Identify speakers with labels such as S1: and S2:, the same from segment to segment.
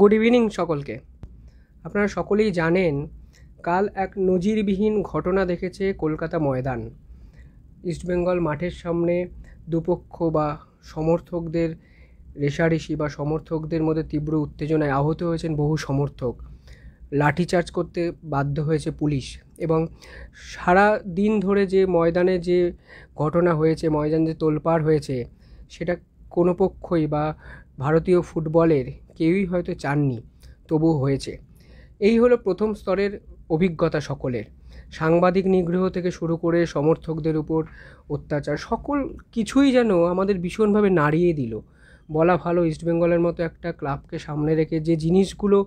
S1: Good evening সকলকে আপনারা সকলেই জানেন কাল এক নজিরবিহীন ঘটনা দেখেছে কলকাতা ময়দান ইস্টবেঙ্গল মাঠের সামনে দুপক্ষ বা সমর্থকদের রেশারেশি বা সমর্থকদের মধ্যে তীব্র উত্তেজনায় আহত হয়েছেন বহু সমর্থক লাঠিচার্জ করতে বাধ্য হয়েছে পুলিশ এবং সারা দিন ধরে যে ময়দানে যে ঘটনা হয়েছে ময়দান যে তোলপাড় হয়েছে সেটা কোনো পক্ষই বা ভারতীয় ফুটবলের কেউই হয়তো চাননি তবু হয়েছে এই হলো প্রথম স্তরের অভিজ্ঞতা সকলের সাংবাদিক নিগ্রহ থেকে শুরু করে সমর্থকদের উপর অত্যাচার সকল কিছুই যেন আমাদের ভীষণভাবে নাড়িয়ে দিল বলা ভালো ইস্টবেঙ্গলের মতো একটা ক্লাবকে সামনে রেখে যে জিনিসগুলো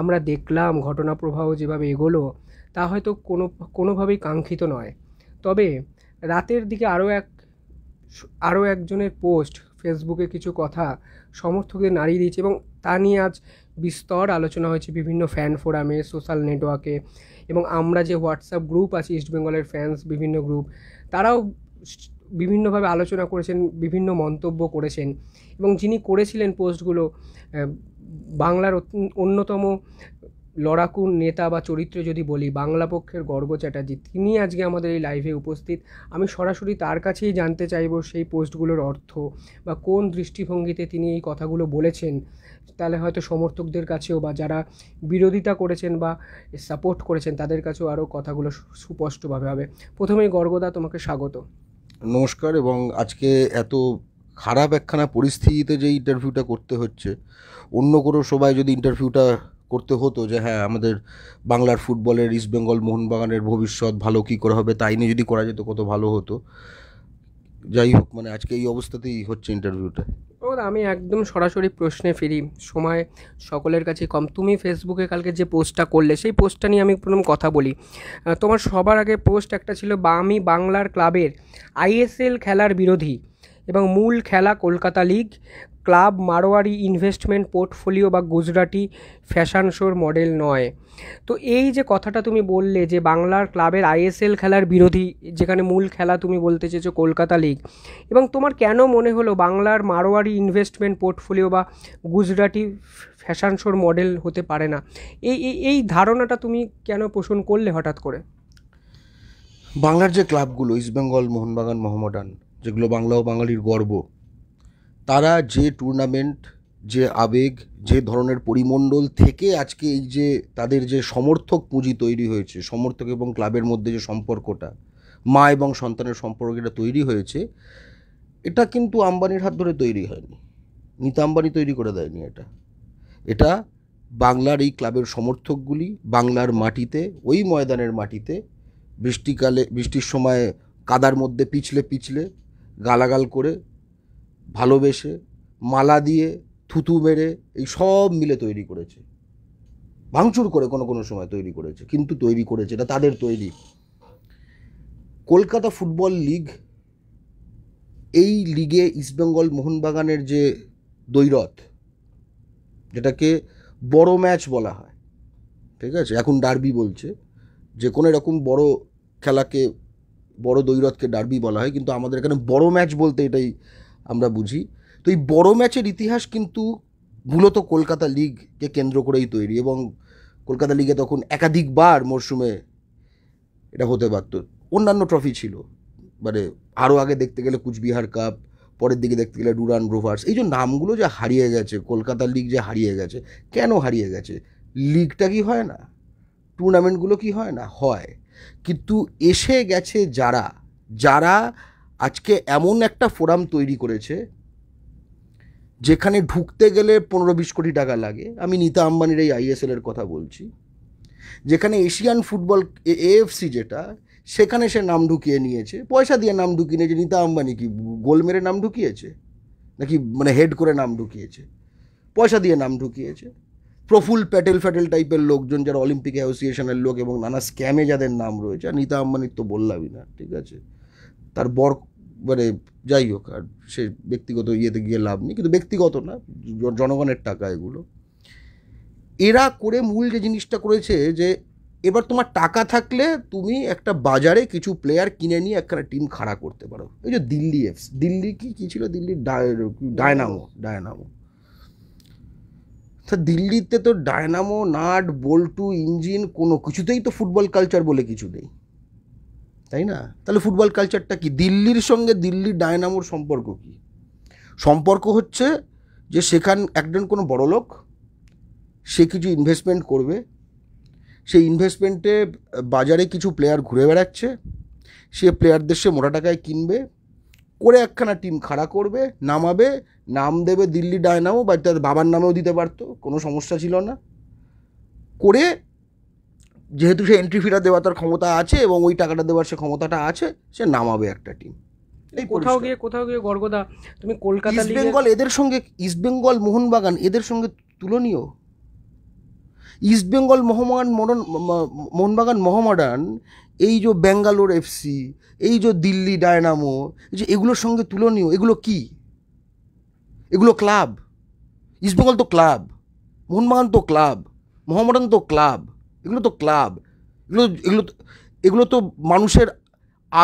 S1: আমরা দেখলাম ঘটনা প্রবাহ যেভাবে এগোলো তা হয়তো কোনো কোনোভাবেই কাঙ্ক্ষিত নয় তবে রাতের দিকে আরও এক আরও একজনের পোস্ট ফেসবুকে কিছু কথা সমর্থকদের নাড়িয়ে দিয়েছে এবং তা নিয়ে আজ বিস্তর আলোচনা হয়েছে বিভিন্ন ফ্যান ফোরামে সোশ্যাল নেটওয়ার্কে এবং আমরা যে হোয়াটসঅ্যাপ গ্রুপ আছে ইস্টবেঙ্গলের ফ্যান্স বিভিন্ন গ্রুপ তারাও বিভিন্নভাবে আলোচনা করেছেন বিভিন্ন মন্তব্য করেছেন এবং যিনি করেছিলেন পোস্টগুলো বাংলার অন্যতম লড়াকু নেতা বা চরিত্র যদি বলি বাংলা পক্ষের গর্ব চ্যাটার্জি তিনি আজকে আমাদের এই লাইভে উপস্থিত আমি সরাসরি তার কাছেই জানতে চাইব সেই পোস্টগুলোর অর্থ বা কোন দৃষ্টিভঙ্গিতে তিনি এই কথাগুলো বলেছেন তাহলে হয়তো সমর্থকদের কাছেও বা যারা বিরোধিতা করেছেন বা সাপোর্ট করেছেন তাদের কাছেও আরও কথাগুলো সুস্পষ্টভাবে হবে প্রথমেই গর্গদা তোমাকে স্বাগত
S2: নমস্কার এবং আজকে এত খারাপ একখানা পরিস্থিতিতে যে ইন্টারভিউটা করতে হচ্ছে অন্য কোনো সবাই যদি ইন্টারভিউটা করতে হতো যে হ্যাঁ আমাদের বাংলার ফুটবলের ইস্ট বেঙ্গল মোহনবাগানের ভবিষ্যৎ ভালো কী করা হবে তাই নিয়ে যদি করা যেত কত ভালো হতো যাই হোক মানে আজকে এই অবস্থাতেই হচ্ছে ইন্টারভিউটা
S1: আমি একদম সরাসরি প্রশ্নে ফিরি সময় সকলের কাছে কম তুমি ফেসবুকে কালকে যে পোস্টটা করলে সেই পোস্টটা নিয়ে আমি প্রথম কথা বলি তোমার সবার আগে পোস্ট একটা ছিল বা আমি বাংলার ক্লাবের আইএসএল খেলার বিরোধী এবং মূল খেলা Kolkata league club Marwari investment portfolio বা গুজরাটি ফ্যাশন শোর মডেল নয় তো এই যে কথাটা তুমি বললে যে বাংলার ক্লাবের আইএসএল খেলার বিরোধী যেখানে মূল খেলা তুমি বলতে চেয়েছো কলকাতা লিগ এবং তোমার কেন মনে হলো বাংলার মারোয়ারি ইনভেস্টমেন্ট পোর্টফোলিও বা গুজরাটি ফ্যাশন শোর মডেল হতে পারে না এই এই ধারণাটা তুমি কেন পোষণ করলে হঠাৎ করে
S2: বাংলার যে ক্লাবগুলো ইস্ট বেঙ্গল মোহনবাগান মোহামডান যেগুলো বাংলা ও বাঙালির গর্ব তারা যে টুর্নামেন্ট যে আবেগ যে ধরনের পরিমণ্ডল থেকে আজকে এই যে তাদের যে সমর্থক পুঁজি তৈরি হয়েছে সমর্থক এবং ক্লাবের মধ্যে যে সম্পর্কটা মা এবং সন্তানের সম্পর্কটা তৈরি হয়েছে এটা কিন্তু আম্বানির হাত ধরে তৈরি হয়নি নিতা আম্বানি তৈরি করে দেয়নি এটা এটা বাংলার এই ক্লাবের সমর্থকগুলি বাংলার মাটিতে ওই ময়দানের মাটিতে বৃষ্টিকালে বৃষ্টির সময় কাদার মধ্যে পিছলে পিছলে গালাগাল করে ভালোবেসে মালা দিয়ে থুতু মেরে এই সব মিলে তৈরি করেছে ভাঙচুর করে কোনো কোনো সময় তৈরি করেছে কিন্তু তৈরি করেছে এটা তাদের তৈরি কলকাতা ফুটবল লিগ এই লিগে ইস্টবেঙ্গল মোহনবাগানের যে দৈরথ যেটাকে বড় ম্যাচ বলা হয় ঠিক আছে এখন ডার্বি বলছে যে কোনো এরকম বড় খেলাকে বড় দৈরথকে ডার্বি বলা হয় কিন্তু আমাদের এখানে বড় ম্যাচ বলতে এটাই আমরা বুঝি তো এই বড় ম্যাচের ইতিহাস কিন্তু মূলত কলকাতা লিগকে কেন্দ্র করেই তৈরি এবং কলকাতা লিগে তখন একাধিকবার মরশুমে এটা হতে পারত অন্যান্য ট্রফি ছিল মানে আরও আগে দেখতে গেলে কুচবিহার কাপ পরের দিকে দেখতে গেলে ডুরান রোভার্স এই যে নামগুলো যে হারিয়ে গেছে কলকাতা লিগ যে হারিয়ে গেছে কেন হারিয়ে গেছে লিগটা কি হয় না টুর্নামেন্টগুলো কি হয় না হয় কিন্তু এসে গেছে যারা যারা আজকে এমন একটা ফোরাম তৈরি করেছে যেখানে ঢুকতে গেলে পনেরো বিশ কোটি টাকা লাগে আমি নিতা আম্বানির এই আইএসএলের কথা বলছি যেখানে এশিয়ান ফুটবল এএফসি যেটা সেখানে সে নাম ঢুকিয়ে নিয়েছে পয়সা দিয়ে নাম ঢুকিয়ে নিয়েছে নিতা আম্বানি কি গোল মেরে নাম ঢুকিয়েছে নাকি মানে হেড করে নাম ঢুকিয়েছে পয়সা দিয়ে নাম ঢুকিয়েছে প্রফুল প্যাটেল ফ্যাটেল টাইপের লোকজন যারা অলিম্পিক অ্যাসোসিয়েশনের লোক এবং নানা স্ক্যামে যাদের নাম রয়েছে আর নিতা আম্বানির তো বললামই না ঠিক আছে তার বর মানে যাই হোক আর সে ব্যক্তিগত ইয়েতে গিয়ে লাভ নেই কিন্তু ব্যক্তিগত না জনগণের টাকা এগুলো এরা করে মূল যে জিনিসটা করেছে যে এবার তোমার টাকা থাকলে তুমি একটা বাজারে কিছু প্লেয়ার কিনে নিয়ে একখানা টিম খাড়া করতে পারো এই যে দিল্লি এফস দিল্লি কি কী ছিল দিল্লির ডায়নামো ডায়নামো তা দিল্লিতে তো ডায়নামো নাট বল্টু ইঞ্জিন কোনো কিছুতেই তো ফুটবল কালচার বলে কিছু নেই তাই না তাহলে ফুটবল কালচারটা কি দিল্লির সঙ্গে দিল্লির ডায়নামোর সম্পর্ক কি সম্পর্ক হচ্ছে যে সেখান একজন কোনো বড় লোক সে কিছু ইনভেস্টমেন্ট করবে সেই ইনভেস্টমেন্টে বাজারে কিছু প্লেয়ার ঘুরে বেড়াচ্ছে সে প্লেয়ারদের সে মোটা টাকায় কিনবে করে একখানা টিম খাড়া করবে নামাবে নাম দেবে দিল্লি ডায়নামো বা তার বাবার নামেও দিতে পারতো কোনো সমস্যা ছিল না করে যেহেতু সে এন্ট্রি ফিরা দেওয়ার তার ক্ষমতা আছে এবং ওই টাকাটা দেওয়ার সে ক্ষমতাটা আছে সে নামাবে একটা টিম
S1: কোথাও গিয়ে কোথাও গিয়ে গর্গদা তুমি কলকাতা ইস্ট বেঙ্গল এদের
S2: সঙ্গে ইস্ট বেঙ্গল মোহনবাগান এদের সঙ্গে তুলনীয় ইস্ট বেঙ্গল মোহনবাগান মডার্ন মোহনবাগান মহামডান এই যে ব্যাঙ্গালোর এফসি এই যে দিল্লি ডায়নামো যে এগুলোর সঙ্গে তুলনীয় এগুলো কি এগুলো ক্লাব ইস্টবেঙ্গল তো ক্লাব মোহনবাগান তো ক্লাব মোহামডান তো ক্লাব এগুলো তো ক্লাব এগুলো এগুলো এগুলো তো মানুষের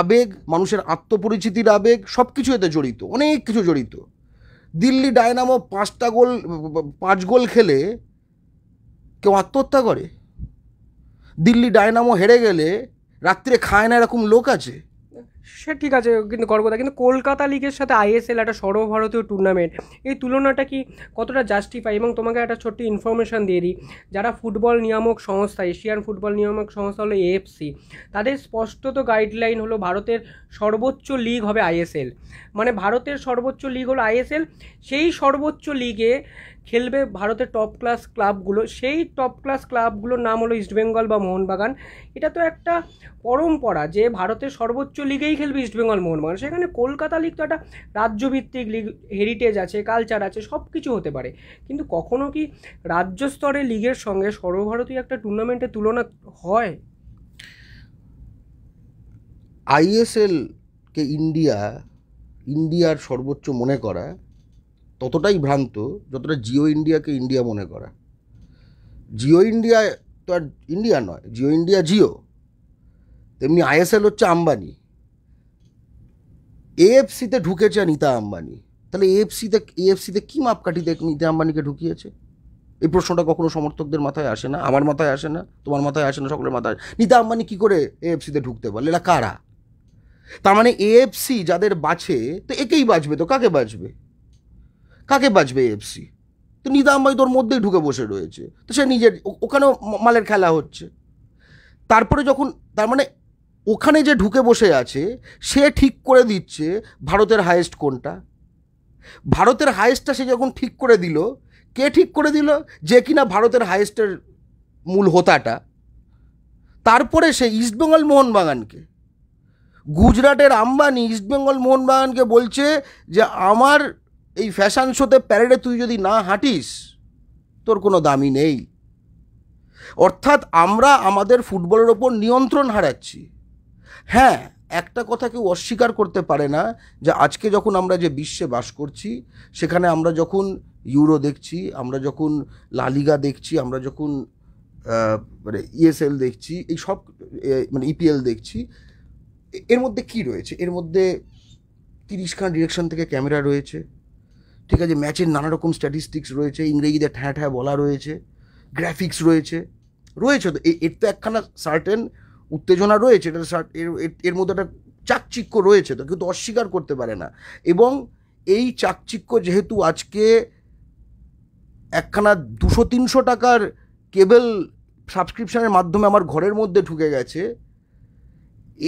S2: আবেগ মানুষের আত্মপরিচিতির আবেগ সব কিছু এতে জড়িত অনেক কিছু জড়িত দিল্লি ডায়নামো পাঁচটা গোল পাঁচ গোল খেলে কেউ আত্মহত্যা করে দিল্লি ডায়নামো হেরে গেলে রাত্রে খায় না এরকম লোক আছে
S1: সে ঠিক আছে কিন্তু কথা কিন্তু কলকাতা লিগের সাথে আইএসএল একটা সর্বভারতীয় টুর্নামেন্ট এই তুলনাটা কি কতটা জাস্টিফাই এবং তোমাকে একটা ছোট্ট ইনফরমেশান দিয়ে দিই যারা ফুটবল নিয়ামক সংস্থা এশিয়ান ফুটবল নিয়ামক সংস্থা হলো এএফসি তাদের স্পষ্টত গাইডলাইন হলো ভারতের সর্বোচ্চ লিগ হবে আইএসএল মানে ভারতের সর্বোচ্চ লিগ হলো আইএসএল সেই সর্বোচ্চ লিগে খেলবে ভারতের টপ ক্লাস ক্লাবগুলো সেই টপ ক্লাস ক্লাবগুলোর নাম হলো ইস্টবেঙ্গল বা মোহনবাগান এটা তো একটা পরম্পরা যে ভারতের সর্বোচ্চ লিগেই খেলবে ইস্টবেঙ্গল মোহনবাগান সেখানে কলকাতা লিগ তো একটা রাজ্যভিত্তিক লিগ হেরিটেজ আছে কালচার আছে সব কিছু হতে পারে কিন্তু কখনো কি রাজ্য স্তরে লিগের সঙ্গে সর্বভারতীয় একটা টুর্নামেন্টে তুলনা
S2: হয় আইএসএল কে ইন্ডিয়া ইন্ডিয়ার সর্বোচ্চ মনে করা ততটাই ভ্রান্ত যতটা জিও ইন্ডিয়াকে ইন্ডিয়া মনে করা জিও ইন্ডিয়া তো আর ইন্ডিয়া নয় জিও ইন্ডিয়া জিও তেমনি আইএসএল হচ্ছে আম্বানি এএফসিতে ঢুকেছে নিতা আম্বানি তাহলে এএফসিতে এএফসিতে কী মাপকাঠিতে নিতা আম্বানিকে ঢুকিয়েছে এই প্রশ্নটা কখনো সমর্থকদের মাথায় আসে না আমার মাথায় আসে না তোমার মাথায় আসে না সকলের মাথায় নিতা আম্বানি কী করে এএফসিতে ঢুকতে পারলে এরা কারা তার মানে এএফসি যাদের বাছে তো একেই বাঁচবে তো কাকে বাঁচবে কাকে বাঁচবে এফসি তো নিদা আম্বানি তোর মধ্যেই ঢুকে বসে রয়েছে তো সে নিজের ওখানেও মালের খেলা হচ্ছে তারপরে যখন তার মানে ওখানে যে ঢুকে বসে আছে সে ঠিক করে দিচ্ছে ভারতের হায়েস্ট কোনটা ভারতের হায়েস্টটা সে যখন ঠিক করে দিল কে ঠিক করে দিল যে কিনা ভারতের হায়েস্টের মূল হোতাটা তারপরে সে ইস্টবেঙ্গল মোহনবাগানকে গুজরাটের আম্বানি ইস্টবেঙ্গল মোহনবাগানকে বলছে যে আমার এই ফ্যাশন শোতে প্যারেডে তুই যদি না হাঁটিস তোর কোনো দামি নেই অর্থাৎ আমরা আমাদের ফুটবলের ওপর নিয়ন্ত্রণ হারাচ্ছি হ্যাঁ একটা কথা কেউ অস্বীকার করতে পারে না যে আজকে যখন আমরা যে বিশ্বে বাস করছি সেখানে আমরা যখন ইউরো দেখছি আমরা যখন লালিগা দেখছি আমরা যখন মানে ইএসএল দেখছি এই সব মানে ইপিএল দেখছি এর মধ্যে কি রয়েছে এর মধ্যে তিরিশখান ডিরেকশন থেকে ক্যামেরা রয়েছে ঠিক আছে ম্যাচের নানা রকম স্ট্যাটিস্টিক্স রয়েছে ইংরেজিতে ঠ্যাঁ ঠ্যাঁ বলা রয়েছে গ্রাফিক্স রয়েছে রয়েছে তো এর তো একখানা সার্টেন উত্তেজনা রয়েছে এটা এর মধ্যে একটা চাকচিক্য রয়েছে তো কিন্তু অস্বীকার করতে পারে না এবং এই চাকচিক্য যেহেতু আজকে একখানা দুশো তিনশো টাকার কেবল সাবস্ক্রিপশনের মাধ্যমে আমার ঘরের মধ্যে ঢুকে গেছে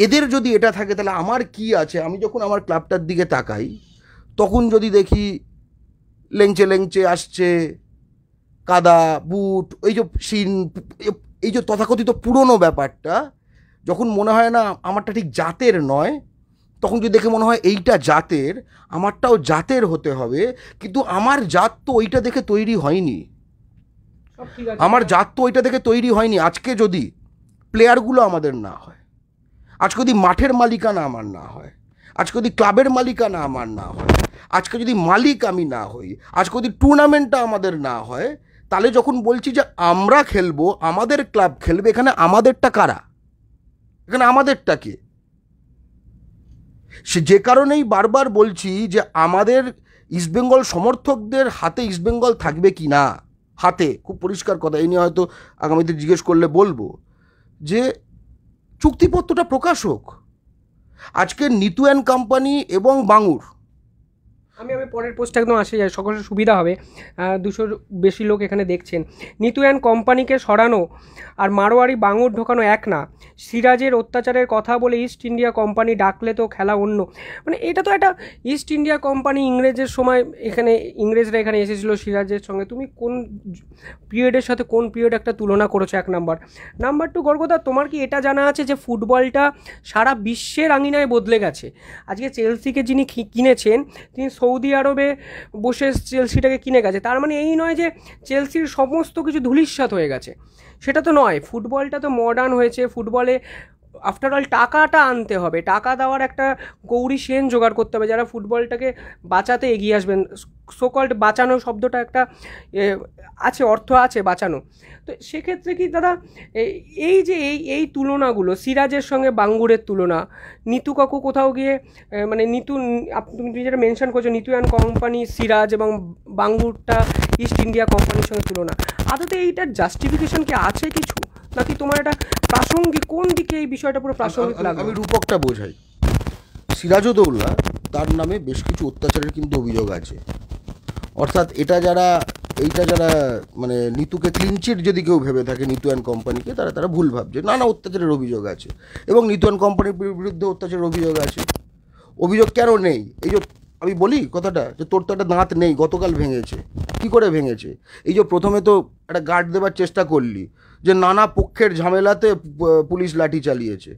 S2: এদের যদি এটা থাকে তাহলে আমার কি আছে আমি যখন আমার ক্লাবটার দিকে তাকাই তখন যদি দেখি লেংচে লেংচে আসছে কাদা বুট এই যে সিন এই যে তথাকথিত পুরনো ব্যাপারটা যখন মনে হয় না আমারটা ঠিক জাতের নয় তখন যদি দেখে মনে হয় এইটা জাতের আমারটাও জাতের হতে হবে কিন্তু আমার জাত তো ওইটা দেখে তৈরি হয়নি আমার জাত তো ওইটা দেখে তৈরি হয়নি আজকে যদি প্লেয়ারগুলো আমাদের না হয় আজকে যদি মাঠের মালিকানা আমার না হয় আজকে যদি ক্লাবের মালিকানা আমার না হয় আজকে যদি মালিক আমি না হই আজকে যদি টুর্নামেন্টটা আমাদের না হয় তাহলে যখন বলছি যে আমরা খেলবো আমাদের ক্লাব খেলবে এখানে আমাদেরটা কারা এখানে আমাদেরটা কে সে যে কারণেই বারবার বলছি যে আমাদের ইস্টবেঙ্গল সমর্থকদের হাতে ইস্টবেঙ্গল থাকবে কি না হাতে খুব পরিষ্কার কথা এই নিয়ে হয়তো আগামীতে জিজ্ঞেস করলে বলবো যে চুক্তিপত্রটা প্রকাশ হোক আজকে নিতু অ্যান্ড কোম্পানি এবং বাঙুর
S1: আমি আমি পরের পোস্টটা একদম আসে যাই সকলের সুবিধা হবে দুশোর বেশি লোক এখানে দেখছেন নিতু অ্যান্ড কোম্পানিকে সরানো আর মারোয়ারি বাঙুর ঢোকানো এক না সিরাজের অত্যাচারের কথা বলে ইস্ট ইন্ডিয়া কোম্পানি ডাকলে তো খেলা অন্য মানে এটা তো একটা ইস্ট ইন্ডিয়া কোম্পানি ইংরেজের সময় এখানে ইংরেজরা এখানে এসেছিলো সিরাজের সঙ্গে তুমি কোন পিরিয়ডের সাথে কোন পিরিয়ড একটা তুলনা করেছো এক নাম্বার নাম্বার টু গর্গদা তোমার কি এটা জানা আছে যে ফুটবলটা সারা বিশ্বের আঙিনায় বদলে গেছে আজকে চেলসিকে যিনি কিনেছেন তিনি সৌদি আরবে বসে চেলসিটাকে কিনে গেছে তার মানে এই নয় যে চেলসির সমস্ত কিছু ধুলিস্বাত হয়ে গেছে সেটা তো নয় ফুটবলটা তো মডার্ন হয়েছে ফুটবলে আফটার অল টাকাটা আনতে হবে টাকা দেওয়ার একটা গৌরী সেন জোগাড় করতে হবে যারা ফুটবলটাকে বাঁচাতে এগিয়ে আসবেন সোকল্ড বাঁচানো শব্দটা একটা আছে অর্থ আছে বাঁচানো তো সেক্ষেত্রে কি দাদা এই যে এই এই তুলনাগুলো সিরাজের সঙ্গে বাঙ্গুরের তুলনা নিতু কাকু কোথাও গিয়ে মানে নিতু তুমি যেটা মেনশন করছো নিতু অ্যান্ড কোম্পানি সিরাজ এবং বাঙ্গুরটা ইস্ট ইন্ডিয়া কোম্পানির সঙ্গে তুলনা আদতে এইটার জাস্টিফিকেশন কি আছে কিছু নাকি তোমার এটা
S2: প্রাসঙ্গিক কোন দিকে এই বিষয়টা পুরো প্রাসঙ্গিক লাগে আমি রূপকটা বোঝাই সিরাজউদ্দৌলা তার নামে বেশ কিছু অত্যাচারের কিন্তু অভিযোগ আছে অর্থাৎ এটা যারা এইটা যারা মানে নিতুকে ক্লিনচিট যদি কেউ ভেবে থাকে নিতু অ্যান্ড কোম্পানিকে তারা তারা ভুল ভাবছে নানা অত্যাচারের অভিযোগ আছে এবং নিতু অ্যান্ড কোম্পানির বিরুদ্ধে অত্যাচারের অভিযোগ আছে অভিযোগ কেন নেই এই যে আমি বলি কথাটা যে তোর তো একটা দাঁত নেই গতকাল ভেঙেছে কি করে ভেঙেছে এই যে প্রথমে তো একটা গার্ড দেবার চেষ্টা করলি যে নানা পক্ষের ঝামেলাতে পুলিশ লাঠি চালিয়েছে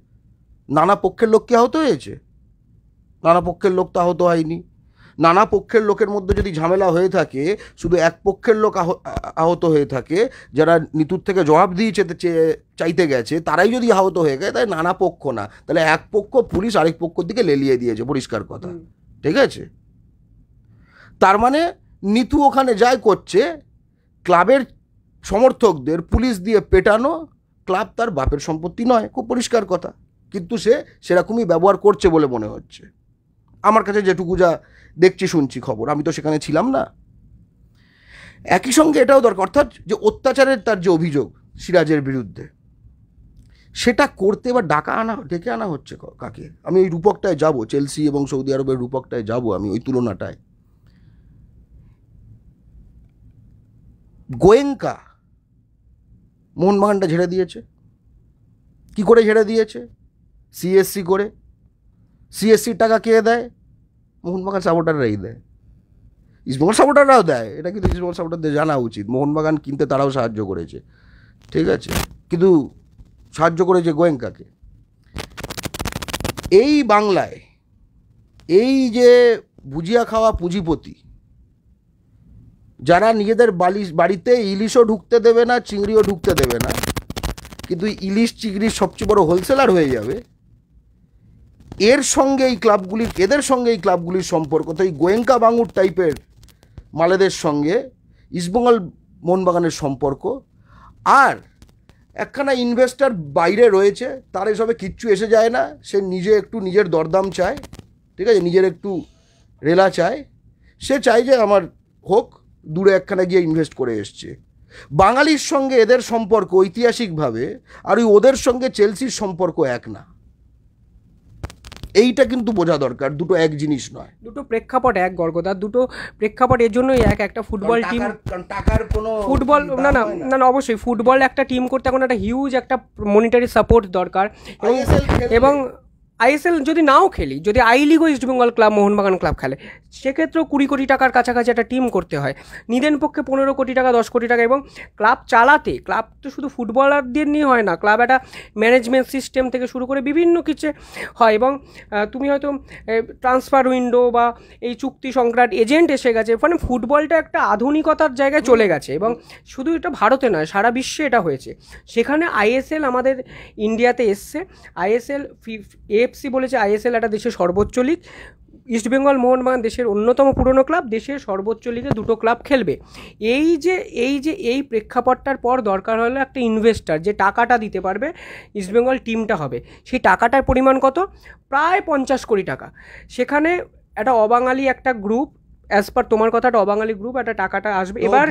S2: নানা পক্ষের লোক কি আহত হয়েছে নানা পক্ষের লোক তো আহত হয়নি নানা পক্ষের লোকের মধ্যে যদি ঝামেলা হয়ে থাকে শুধু এক পক্ষের লোক আহত হয়ে থাকে যারা নিতুর থেকে জবাব দিয়েছে চাইতে গেছে তারাই যদি আহত হয়ে গেছে তাই নানা পক্ষ না তাহলে এক পক্ষ পুলিশ আরেক পক্ষর দিকে লেলিয়ে দিয়েছে পরিষ্কার কথা ঠিক আছে তার মানে নিতু ওখানে যাই করছে ক্লাবের সমর্থকদের পুলিশ দিয়ে পেটানো ক্লাব তার বাপের সম্পত্তি নয় খুব পরিষ্কার কথা কিন্তু সে সেরকমই ব্যবহার করছে বলে মনে হচ্ছে আমার কাছে যেটুকু যা দেখছি শুনছি খবর আমি তো সেখানে ছিলাম না একই সঙ্গে এটাও দরকার অর্থাৎ যে অত্যাচারের তার যে অভিযোগ সিরাজের বিরুদ্ধে সেটা করতে বা ডাকা আনা ডেকে আনা হচ্ছে কাকে আমি ওই রূপকটায় যাব চেলসি এবং সৌদি আরবের রূপকটায় যাব আমি ওই তুলনাটায় গোয়েঙ্কা মোহনবাগানটা ঝেড়ে দিয়েছে কি করে ঝেড়ে দিয়েছে সিএসসি করে সিএসসির টাকা কে দেয় মোহনবাগান সাপোর্টাররাই দেয় ইসমল সাপোর্টাররাও দেয় এটা কিন্তু ইসমল সাপোর্টারদের জানা উচিত মোহনবাগান কিনতে তারাও সাহায্য করেছে ঠিক আছে কিন্তু সাহায্য করেছে গোয়েঙ্কাকে এই বাংলায় এই যে ভুজিয়া খাওয়া পুঁজিপতি যারা নিজেদের বালিশ বাড়িতে ইলিশও ঢুকতে দেবে না চিংড়িও ঢুকতে দেবে না কিন্তু ইলিশ চিংড়ির সবচেয়ে বড় হোলসেলার হয়ে যাবে এর সঙ্গে এই ক্লাবগুলির এদের সঙ্গে এই ক্লাবগুলির সম্পর্ক তো এই গোয়েঙ্কা বাঙুর টাইপের মালেদের সঙ্গে ইস্টবেঙ্গল মোহনবাগানের সম্পর্ক আর একখানা ইনভেস্টার বাইরে রয়েছে তার এসবে কিচ্ছু এসে যায় না সে নিজে একটু নিজের দরদাম চায় ঠিক আছে নিজের একটু রেলা চায় সে চায় যে আমার হোক দূরে একখানে গিয়ে ইনভেস্ট করে এসছে বাঙালির সঙ্গে এদের সম্পর্ক ঐতিহাসিকভাবে আর ওই ওদের সঙ্গে চেলসির সম্পর্ক এক না এইটা কিন্তু বোঝা দরকার দুটো এক জিনিস নয়
S1: দুটো প্রেক্ষাপট এক গর্গদা দুটো প্রেক্ষাপট এর জন্যই এক একটা ফুটবল টিম
S2: টাকার কোনো ফুটবল
S1: না না না না অবশ্যই ফুটবল একটা টিম করতে এখন একটা হিউজ একটা মনিটারি সাপোর্ট দরকার এবং আইএসএল যদি নাও খেলি যদি আই লিগও ইস্টবেঙ্গল ক্লাব মোহনবাগান ক্লাব খেলে সেক্ষেত্রেও কুড়ি কোটি টাকার কাছাকাছি একটা টিম করতে হয় নিদেন পক্ষে পনেরো কোটি টাকা দশ কোটি টাকা এবং ক্লাব চালাতে ক্লাব তো শুধু ফুটবলারদের নিয়ে হয় না ক্লাব একটা ম্যানেজমেন্ট সিস্টেম থেকে শুরু করে বিভিন্ন কিছু হয় এবং তুমি হয়তো ট্রান্সফার উইন্ডো বা এই চুক্তি সংক্রান্ত এজেন্ট এসে গেছে মানে ফুটবলটা একটা আধুনিকতার জায়গায় চলে গেছে এবং শুধু এটা ভারতে নয় সারা বিশ্বে এটা হয়েছে সেখানে আইএসএল আমাদের ইন্ডিয়াতে এসছে আইএসএল ফি এ এফসি বলেছে আইএসএল একটা দেশের সর্বোচ্চ লিগ ইস্টবেঙ্গল মোহনবাগান দেশের অন্যতম পুরনো ক্লাব দেশের সর্বোচ্চ লিগে দুটো ক্লাব খেলবে এই যে এই যে এই প্রেক্ষাপটটার পর দরকার হলো একটা ইনভেস্টার যে টাকাটা দিতে পারবে ইস্টবেঙ্গল টিমটা হবে সেই টাকাটার পরিমাণ কত প্রায় পঞ্চাশ কোটি টাকা সেখানে একটা অবাঙালি একটা গ্রুপ অ্যাজ পার তোমার কথাটা অবাঙালি গ্রুপ একটা টাকাটা আসবে এবার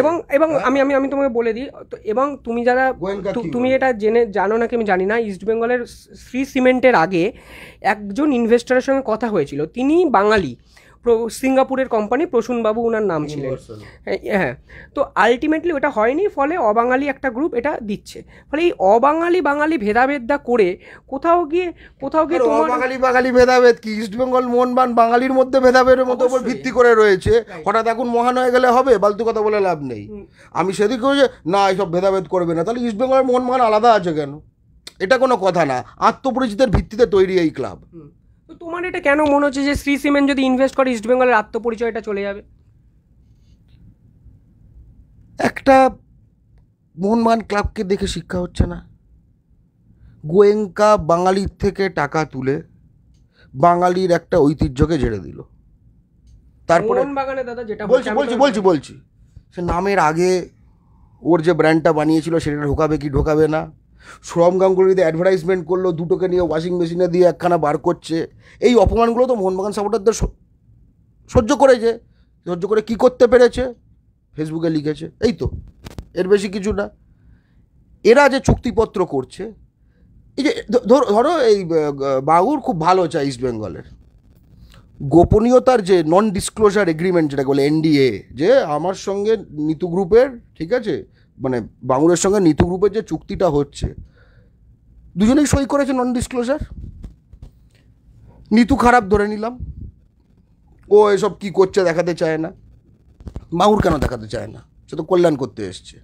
S1: এবং এবং হ্যাঁ? আমি আমি আমি তোমাকে বলে দিই এবং তুমি যারা তুমি এটা জেনে জানো নাকি আমি জানি না ইস্ট বেঙ্গলের শ্রী সিমেন্টের আগে একজন ইনভেস্টরের সঙ্গে কথা হয়েছিল তিনি বাঙালি সিঙ্গাপুরের কোম্পানি প্রসূনবাবু ওনার নাম ছিলেন হ্যাঁ, হ্যাঁ। তো আলটিমেটলি ওটা হয়নি ফলে অবাঙালি একটা গ্রুপ এটা দিচ্ছে ফলে এই
S2: অবাঙালি বাঙালি ভেদাভেদটা করে কোথাও গিয়ে কোথাও গিয়ে তোমার বাঙালি বাঙালি ভেদাভেদ কি ইস্ট বেঙ্গল মোহনবান বাঙালির মধ্যে ভেদাভেদের মতো উপর ভিত্তি করে রয়েছে হঠাৎ এখন মহান হয়ে গেলে হবে বালতু কথা বলে লাভ নেই আমি সেদিকেও যে না এইসব ভেদাভেদ করবে না তাহলে ইস্ট বেঙ্গলের মোহনবান আলাদা আছে কেন এটা কোনো কথা না আত্মপরিচিতের ভিত্তিতে তৈরি এই ক্লাব
S1: তো তোমার এটা কেন মনে হচ্ছে যে শ্রী সিমেন্ট যদি ইনভেস্ট করে ইস্টবেঙ্গলের আত্মপরিচয়টা চলে যাবে
S2: একটা মনমান ক্লাবকে দেখে শিক্ষা হচ্ছে না গোয়েঙ্কা বাঙালির থেকে টাকা তুলে বাঙালির একটা ঐতিহ্যকে জেড়ে দিল তারপরে
S1: দাদা যেটা বলছি বলছি বলছি বলছি
S2: সে নামের আগে ওর যে ব্র্যান্ডটা বানিয়েছিল সেটা ঢোকাবে কি ঢোকাবে না সৌরভ দিয়ে অ্যাডভার্টাইজমেন্ট করলো দুটোকে নিয়ে ওয়াশিং মেশিনে দিয়ে একখানা বার করছে এই অপমানগুলো তো মোহনবাগান সাপোর্টারদের সহ্য করেছে সহ্য করে কি করতে পেরেছে ফেসবুকে লিখেছে এই তো এর বেশি কিছু না এরা যে চুক্তিপত্র করছে এই যে ধরো এই বাউর খুব ভালো চায় ইস্ট বেঙ্গলের গোপনীয়তার যে নন ডিসক্লোজার এগ্রিমেন্ট যেটা বলে এনডিএ যে আমার সঙ্গে নিতু গ্রুপের ঠিক আছে মানে বাঙুরের সঙ্গে নীতু গ্রুপের যে চুক্তিটা হচ্ছে দুজনেই সই করেছে নন ডিসক্লোজার নিতু খারাপ ধরে নিলাম ও এসব কি করছে দেখাতে চায় না মাউর কেন দেখাতে চায় না সে তো কল্যাণ করতে এসছে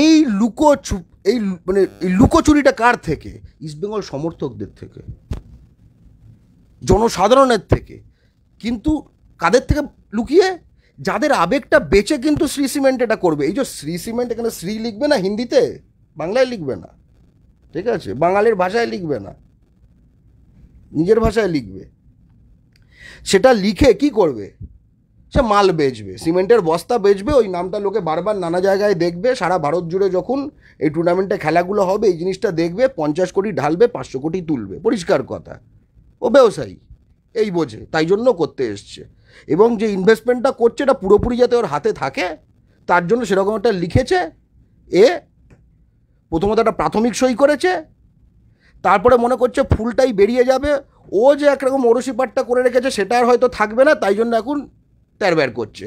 S2: এই লুকো এই মানে এই লুকোচুরিটা কার থেকে ইস্টবেঙ্গল সমর্থকদের থেকে জনসাধারণের থেকে কিন্তু কাদের থেকে লুকিয়ে যাদের আবেগটা বেঁচে কিন্তু শ্রী সিমেন্ট এটা করবে এই যে শ্রী সিমেন্ট এখানে শ্রী লিখবে না হিন্দিতে বাংলায় লিখবে না ঠিক আছে বাঙালির ভাষায় লিখবে না নিজের ভাষায় লিখবে সেটা লিখে কি করবে সে মাল বেচবে সিমেন্টের বস্তা বেচবে ওই নামটা লোকে বারবার নানা জায়গায় দেখবে সারা ভারত জুড়ে যখন এই টুর্নামেন্টে খেলাগুলো হবে এই জিনিসটা দেখবে পঞ্চাশ কোটি ঢালবে পাঁচশো কোটি তুলবে পরিষ্কার কথা ও ব্যবসায়ী এই বোঝে তাই জন্য করতে এসছে এবং যে ইনভেস্টমেন্টটা করছে এটা পুরোপুরি যাতে ওর হাতে থাকে তার জন্য সেরকম একটা লিখেছে এ প্রথমত একটা প্রাথমিক সই করেছে তারপরে মনে করছে ফুলটাই বেরিয়ে যাবে ও যে একরকম ওরসিপাটটা করে রেখেছে সেটা আর হয়তো থাকবে না তাই জন্য এখন বের করছে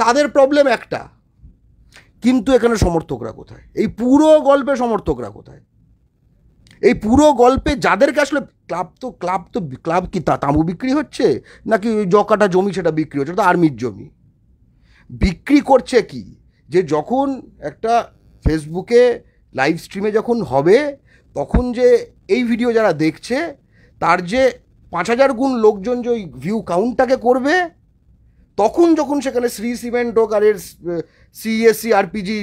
S2: তাদের প্রবলেম একটা কিন্তু এখানে সমর্থকরা কোথায় এই পুরো গল্পে সমর্থকরা কোথায় এই পুরো গল্পে যাদেরকে আসলে ক্লাব তো ক্লাব তো ক্লাব কি তা তাঁবু বিক্রি হচ্ছে নাকি জকাটা জমি সেটা বিক্রি হচ্ছে তো আর্মির জমি বিক্রি করছে কি যে যখন একটা ফেসবুকে লাইভ স্ট্রিমে যখন হবে তখন যে এই ভিডিও যারা দেখছে তার যে পাঁচ হাজার গুণ লোকজন যে ওই ভিউ কাউন্টটাকে করবে তখন যখন সেখানে শ্রী সিমেন্ট হোক আর এর সিএসসি আরপিজি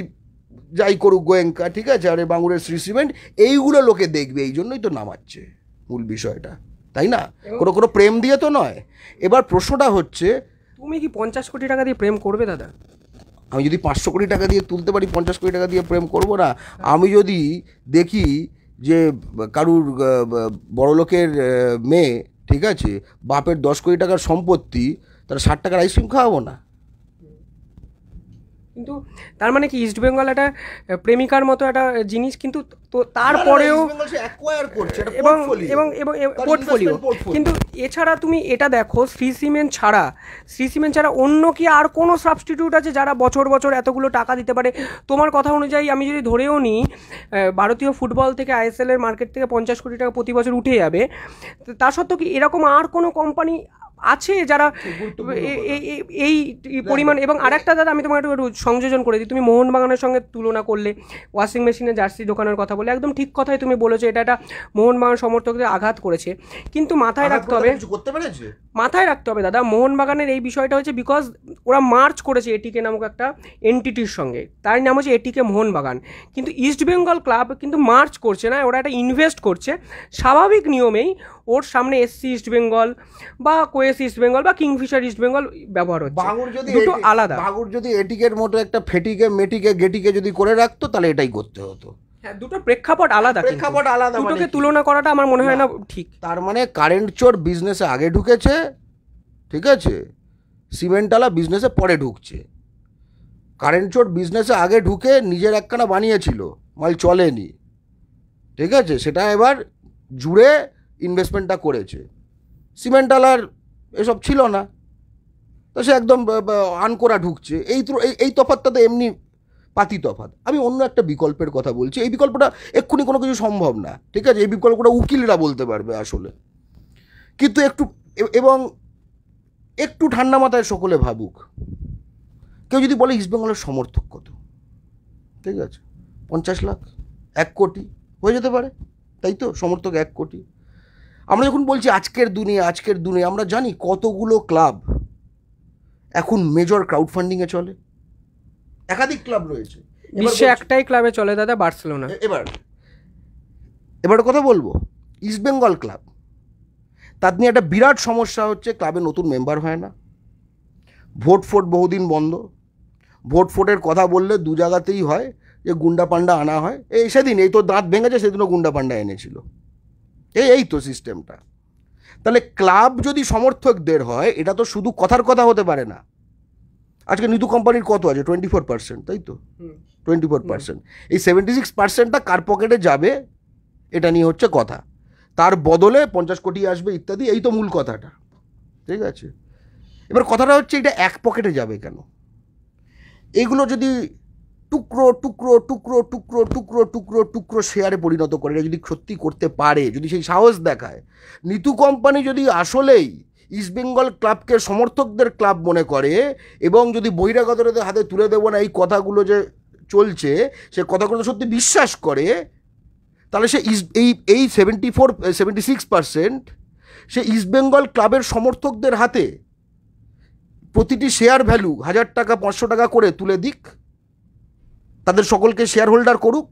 S2: যাই করুক গোয়েঙ্কা ঠিক আছে আরে বাঙুরের শ্রী সিমেন্ট এইগুলো লোকে দেখবে এই জন্যই তো নামাচ্ছে মূল বিষয়টা তাই না কোনো কোনো প্রেম দিয়ে তো নয় এবার প্রশ্নটা হচ্ছে তুমি কি পঞ্চাশ কোটি টাকা দিয়ে প্রেম করবে দাদা আমি যদি পাঁচশো কোটি টাকা দিয়ে তুলতে পারি পঞ্চাশ কোটি টাকা দিয়ে প্রেম করবো না আমি যদি দেখি যে কারুর লোকের মেয়ে ঠিক আছে বাপের দশ কোটি টাকার সম্পত্তি তারা ষাট টাকার আইসক্রিম খাওয়াবো না
S1: কিন্তু তার মানে কি ইস্ট বেঙ্গল একটা প্রেমিকার মতো একটা জিনিস কিন্তু তো তারপরেও
S2: এবং এবং এবং পোর্টফোলিও কিন্তু
S1: এছাড়া তুমি এটা দেখো শ্রী সিমেন্ট ছাড়া শ্রী সিমেন্ট ছাড়া অন্য কি আর কোনো সাবস্টিটিউট আছে যারা বছর বছর এতগুলো টাকা দিতে পারে তোমার কথা অনুযায়ী আমি যদি ধরেও নিই ভারতীয় ফুটবল থেকে আইএসএল এর মার্কেট থেকে পঞ্চাশ কোটি টাকা প্রতি বছর উঠে যাবে তা সত্ত্বেও কি এরকম আর কোনো কোম্পানি আছে যারা এই পরিমাণ এবং আর একটা দাদা আমি তোমাকে একটু সংযোজন করে দিই তুমি মোহনবাগানের সঙ্গে তুলনা করলে ওয়াশিং মেশিনে জার্সি দোকানের কথা বলে একদম ঠিক কথাই তুমি বলেছো এটা একটা মোহনবাগান সমর্থকদের আঘাত করেছে কিন্তু মাথায় রাখতে হবে করতে পেরেছে মাথায় রাখতে হবে দাদা মোহনবাগানের এই বিষয়টা হচ্ছে বিকজ ওরা মার্চ করেছে এটিকে নামক একটা এনটিটির সঙ্গে তার নাম হচ্ছে এটিকে মোহনবাগান কিন্তু ইস্টবেঙ্গল ক্লাব কিন্তু মার্চ করছে না ওরা একটা ইনভেস্ট করছে স্বাভাবিক নিয়মেই ওর সামনে এসসি ইস্টবেঙ্গল বা কোয়েস ইস্টবেঙ্গল বা কিংফিশার ইস্টবেঙ্গল ব্যবহার হচ্ছে যদি দুটো
S2: আলাদা বাগুর যদি এটিকের মতো একটা ফেটিকে মেটিকে গেটিকে যদি করে রাখতো তাহলে এটাই করতে হতো
S1: হ্যাঁ দুটো প্রেক্ষাপট আলাদা প্রেক্ষাপট আলাদা মানে দুটোকে
S2: তুলনা করাটা আমার মনে হয় না ঠিক তার মানে কারেন্ট চোর বিজনেসে আগে ঢুকেছে ঠিক আছে সিমেন্টালা বিজনেসে পরে ঢুকছে কারেন্ট চোর বিজনেসে আগে ঢুকে নিজের একখানা বানিয়েছিল মাল চলেনি ঠিক আছে সেটা এবার জুড়ে ইনভেস্টমেন্টটা করেছে সিমেন্টালার এসব ছিল না তো সে একদম আনকোরা ঢুকছে এই এই তফাতটা তো এমনি পাতি তফাত আমি অন্য একটা বিকল্পের কথা বলছি এই বিকল্পটা এক্ষুনি কোনো কিছু সম্ভব না ঠিক আছে এই বিকল্পটা উকিলরা বলতে পারবে আসলে কিন্তু একটু এবং একটু ঠান্ডা মাথায় সকলে ভাবুক কেউ যদি বলে ইস্টবেঙ্গলের সমর্থক কত ঠিক আছে পঞ্চাশ লাখ এক কোটি হয়ে যেতে পারে তাই তো সমর্থক এক কোটি আমরা যখন বলছি আজকের দুনিয়া আজকের দুনিয়া আমরা জানি কতগুলো ক্লাব এখন মেজর ক্রাউড ফান্ডিংয়ে চলে
S1: একাধিক ক্লাব রয়েছে বিশ্বে একটাই ক্লাবে চলে দাদা বার্সেলোনা
S2: এবার এবার কথা বলবো ইস্ট বেঙ্গল ক্লাব তার নিয়ে একটা বিরাট সমস্যা হচ্ছে ক্লাবে নতুন মেম্বার হয় না ভোট ফোট বহুদিন বন্ধ ভোট ফোটের কথা বললে দু জায়গাতেই হয় যে গুন্ডা পান্ডা আনা হয় এই সেদিন এই তো দাঁত ভেঙেছে সেদিনও গুন্ডা পান্ডা এনেছিল এই এই তো সিস্টেমটা তাহলে ক্লাব যদি সমর্থকদের হয় এটা তো শুধু কথার কথা হতে পারে না আজকে নিতু কোম্পানির কত আছে টোয়েন্টি ফোর পার্সেন্ট তাই তো টোয়েন্টি ফোর পার্সেন্ট এই সেভেন্টি সিক্স পার্সেন্টটা কার পকেটে যাবে এটা নিয়ে হচ্ছে কথা তার বদলে পঞ্চাশ কোটি আসবে ইত্যাদি এই তো মূল কথাটা ঠিক আছে এবার কথাটা হচ্ছে এটা এক পকেটে যাবে কেন এগুলো যদি টুকরো টুকরো টুকরো টুকরো টুকরো টুকরো টুকরো শেয়ারে পরিণত করে যদি সত্যি করতে পারে যদি সেই সাহস দেখায় নিতু কোম্পানি যদি আসলেই ইস্টবেঙ্গল ক্লাবকে সমর্থকদের ক্লাব মনে করে এবং যদি বহিরাগতদের হাতে তুলে দেবো না এই কথাগুলো যে চলছে সে কথাগুলো সত্যি বিশ্বাস করে তাহলে সে এই এই seventy four seventy six percent সে ইস্টবেঙ্গল ক্লাবের সমর্থকদের হাতে প্রতিটি শেয়ার ভ্যালু হাজার টাকা পাঁচশো টাকা করে তুলে দিক তাদের সকলকে শেয়ার হোল্ডার করুক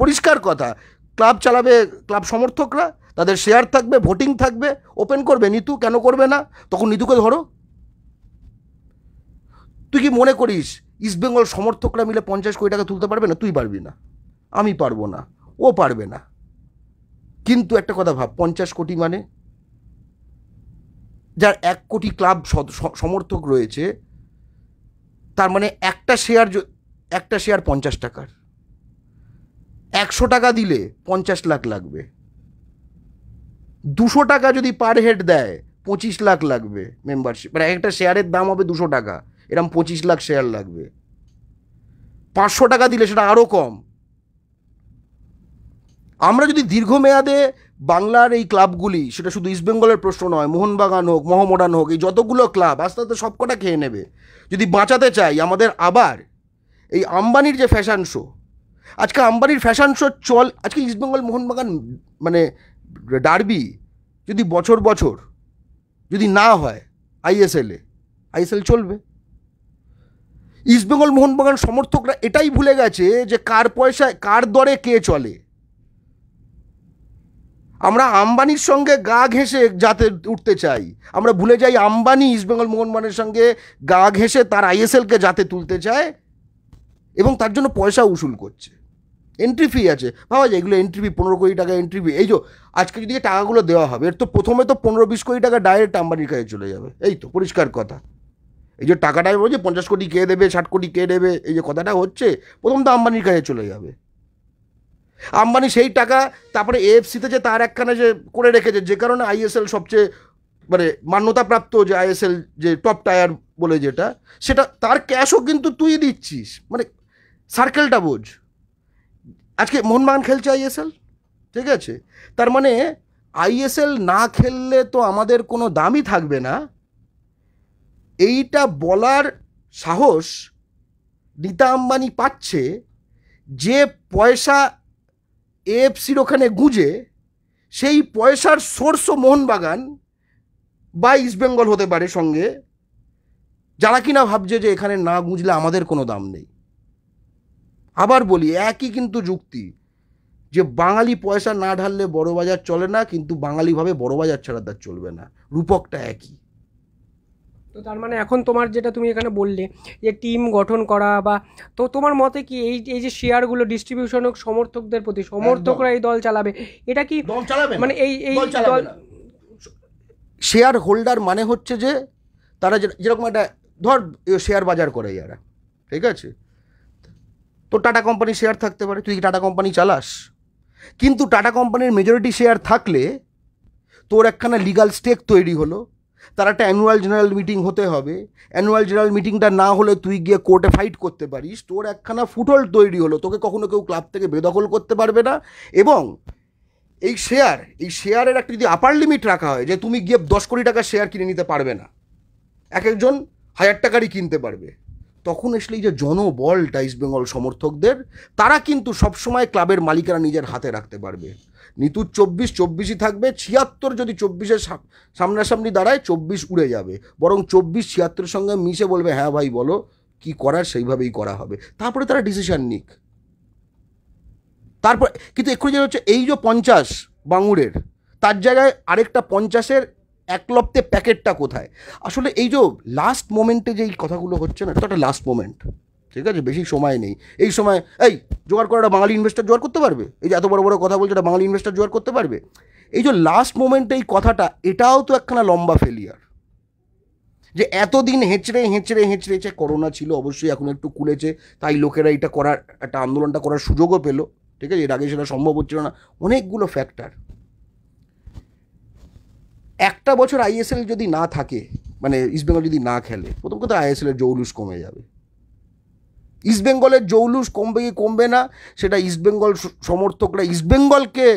S2: পরিষ্কার কথা ক্লাব চালাবে ক্লাব সমর্থকরা তাদের শেয়ার থাকবে ভোটিং থাকবে ওপেন করবে নিতু কেন করবে না তখন নিতুকে ধরো তুই কি মনে করিস ইস্টবেঙ্গল সমর্থকরা মিলে পঞ্চাশ কোটি টাকা তুলতে পারবে না তুই পারবি না আমি পারবো না ও পারবে না কিন্তু একটা কথা ভাব পঞ্চাশ কোটি মানে যার এক কোটি ক্লাব সমর্থক রয়েছে তার মানে একটা শেয়ার একটা শেয়ার পঞ্চাশ টাকার একশো টাকা দিলে পঞ্চাশ লাখ লাগবে দুশো টাকা যদি পার হেড দেয় পঁচিশ লাখ লাগবে মেম্বারশিপ মানে একটা শেয়ারের দাম হবে দুশো টাকা এরম পঁচিশ লাখ শেয়ার লাগবে পাঁচশো টাকা দিলে সেটা আরও কম আমরা যদি দীর্ঘমেয়াদে বাংলার এই ক্লাবগুলি সেটা শুধু ইস্টবেঙ্গলের প্রশ্ন নয় মোহনবাগান হোক মহমডান হোক এই যতগুলো ক্লাব আস্তে আস্তে সবকটা খেয়ে নেবে যদি বাঁচাতে চাই আমাদের আবার এই আম্বানির যে ফ্যাশন শো আজকে আম্বানির ফ্যাশন শো চল আজকে ইস্টবেঙ্গল মোহনবাগান মানে ডার্বি যদি বছর বছর যদি না হয় আইএসএলে আইএসএল চলবে ইস্টবেঙ্গল মোহনবাগান সমর্থকরা এটাই ভুলে গেছে যে কার পয়সায় কার দরে কে চলে আমরা আম্বানির সঙ্গে গা ঘেঁষে যাতে উঠতে চাই আমরা ভুলে যাই আম্বানি ইস্টবেঙ্গল মোহনবাগানের সঙ্গে গা ঘেঁষে তার আইএসএলকে যাতে তুলতে চায় এবং তার জন্য পয়সা উসুল করছে এন্ট্রি ফি আছে ভাবা যায় এগুলো এন্ট্রি ফি পনেরো কোটি টাকা এন্ট্রি ফি এই যে আজকে যদি টাকাগুলো দেওয়া হবে এর তো প্রথমে তো পনেরো বিশ কোটি টাকা ডাইরেক্ট আম্বানির কাছে চলে যাবে এই তো পরিষ্কার কথা এই যে টাকাটা বলছে পঞ্চাশ কোটি কে দেবে ষাট কোটি কে দেবে এই যে কথাটা হচ্ছে প্রথম তো আম্বানির কাছে চলে যাবে আম্বানি সেই টাকা তারপরে এএফসিতে যে তার একখানে যে করে রেখেছে যে কারণে আইএসএল সবচেয়ে মানে মান্যতাপ্রাপ্ত যে আইএসএল যে টপ টায়ার বলে যেটা সেটা তার ক্যাশও কিন্তু তুই দিচ্ছিস মানে সার্কেলটা বোঝ আজকে মোহনবাগান খেলছে আইএসএল ঠিক আছে তার মানে আইএসএল না খেললে তো আমাদের কোনো দামই থাকবে না এইটা বলার সাহস নিতা আম্বানি পাচ্ছে যে পয়সা এফসির ওখানে গুঁজে সেই পয়সার সোর্সও মোহনবাগান বা ইস্টবেঙ্গল হতে পারে সঙ্গে যারা কিনা ভাবছে যে এখানে না গুঁজলে আমাদের কোনো দাম নেই আবার বলি একই কিন্তু যুক্তি যে বাঙালি পয়সা না ঢাললে বড় বাজার চলে না কিন্তু বাঙালিভাবে বড় বাজার ছাড়া তার চলবে না রূপকটা একই
S1: তো তার মানে এখন তোমার যেটা তুমি এখানে বললে যে টিম গঠন করা বা তো তোমার মতে কি এই এই যে শেয়ারগুলো ডিস্ট্রিবিউশন হোক সমর্থকদের প্রতি সমর্থকরা এই দল চালাবে এটা কি মানে এই এই দল
S2: শেয়ার হোল্ডার মানে হচ্ছে যে তারা যেরকম একটা ধর শেয়ার বাজার করে যারা ঠিক আছে তো টাটা কোম্পানি শেয়ার থাকতে পারে তুই টাটা কোম্পানি চালাস কিন্তু টাটা কোম্পানির মেজরিটি শেয়ার থাকলে তোর একখানা লিগাল স্টেক তৈরি হলো তার একটা অ্যানুয়াল জেনারেল মিটিং হতে হবে অ্যানুয়াল জেনারেল মিটিংটা না হলে তুই গিয়ে কোর্টে ফাইট করতে পারিস তোর একখানা ফুটল তৈরি হলো তোকে কখনো কেউ ক্লাব থেকে বেদখল করতে পারবে না এবং এই শেয়ার এই শেয়ারের একটা যদি আপার লিমিট রাখা হয় যে তুমি গিয়ে দশ কোটি টাকা শেয়ার কিনে নিতে পারবে না এক একজন হাজার টাকারই কিনতে পারবে তখন আসলে এই যে জনবলটা ইস্ট বেঙ্গল সমর্থকদের তারা কিন্তু সবসময় ক্লাবের মালিকেরা নিজের হাতে রাখতে পারবে নিতু চব্বিশ চব্বিশই থাকবে ছিয়াত্তর যদি চব্বিশের সামনাসামনি দাঁড়ায় চব্বিশ উড়ে যাবে বরং চব্বিশ ছিয়াত্তরের সঙ্গে মিশে বলবে হ্যাঁ ভাই বলো কি করার সেইভাবেই করা হবে তারপরে তারা ডিসিশন নিক তারপর কিন্তু এক্ষুনি যেটা হচ্ছে এই যে পঞ্চাশ বাঙুরের তার জায়গায় আরেকটা পঞ্চাশের একলপ্তে প্যাকেটটা কোথায় আসলে এই যে লাস্ট মোমেন্টে যে এই কথাগুলো হচ্ছে না এটা তো একটা লাস্ট মোমেন্ট ঠিক আছে বেশি সময় নেই এই সময় এই জোগাড় করে একটা বাঙালি ইনভেস্টার জোগাড় করতে পারবে এই যে এত বড় বড় কথা বলছে এটা বাঙালি ইনভেস্টার জোগাড় করতে পারবে এই যে লাস্ট মোমেন্টে এই কথাটা এটাও তো একখানা লম্বা ফেলিয়ার যে এতদিন হেঁচড়ে হেঁচড়ে হেঁচড়েছে করোনা ছিল অবশ্যই এখন একটু কুলেছে তাই লোকেরা এটা করার একটা আন্দোলনটা করার সুযোগও পেলো ঠিক আছে এর আগে সেটা সম্ভব হচ্ছিল না অনেকগুলো ফ্যাক্টর একটা বছর আইএসএল যদি না থাকে মানে ইস্টবেঙ্গল যদি না খেলে প্রথম কথা আইএসএলের জৌলুস কমে যাবে ইস্টবেঙ্গলের জৌলুস কমবে কি কমবে না সেটা ইস্টবেঙ্গল সমর্থকরা ইস্টবেঙ্গলকে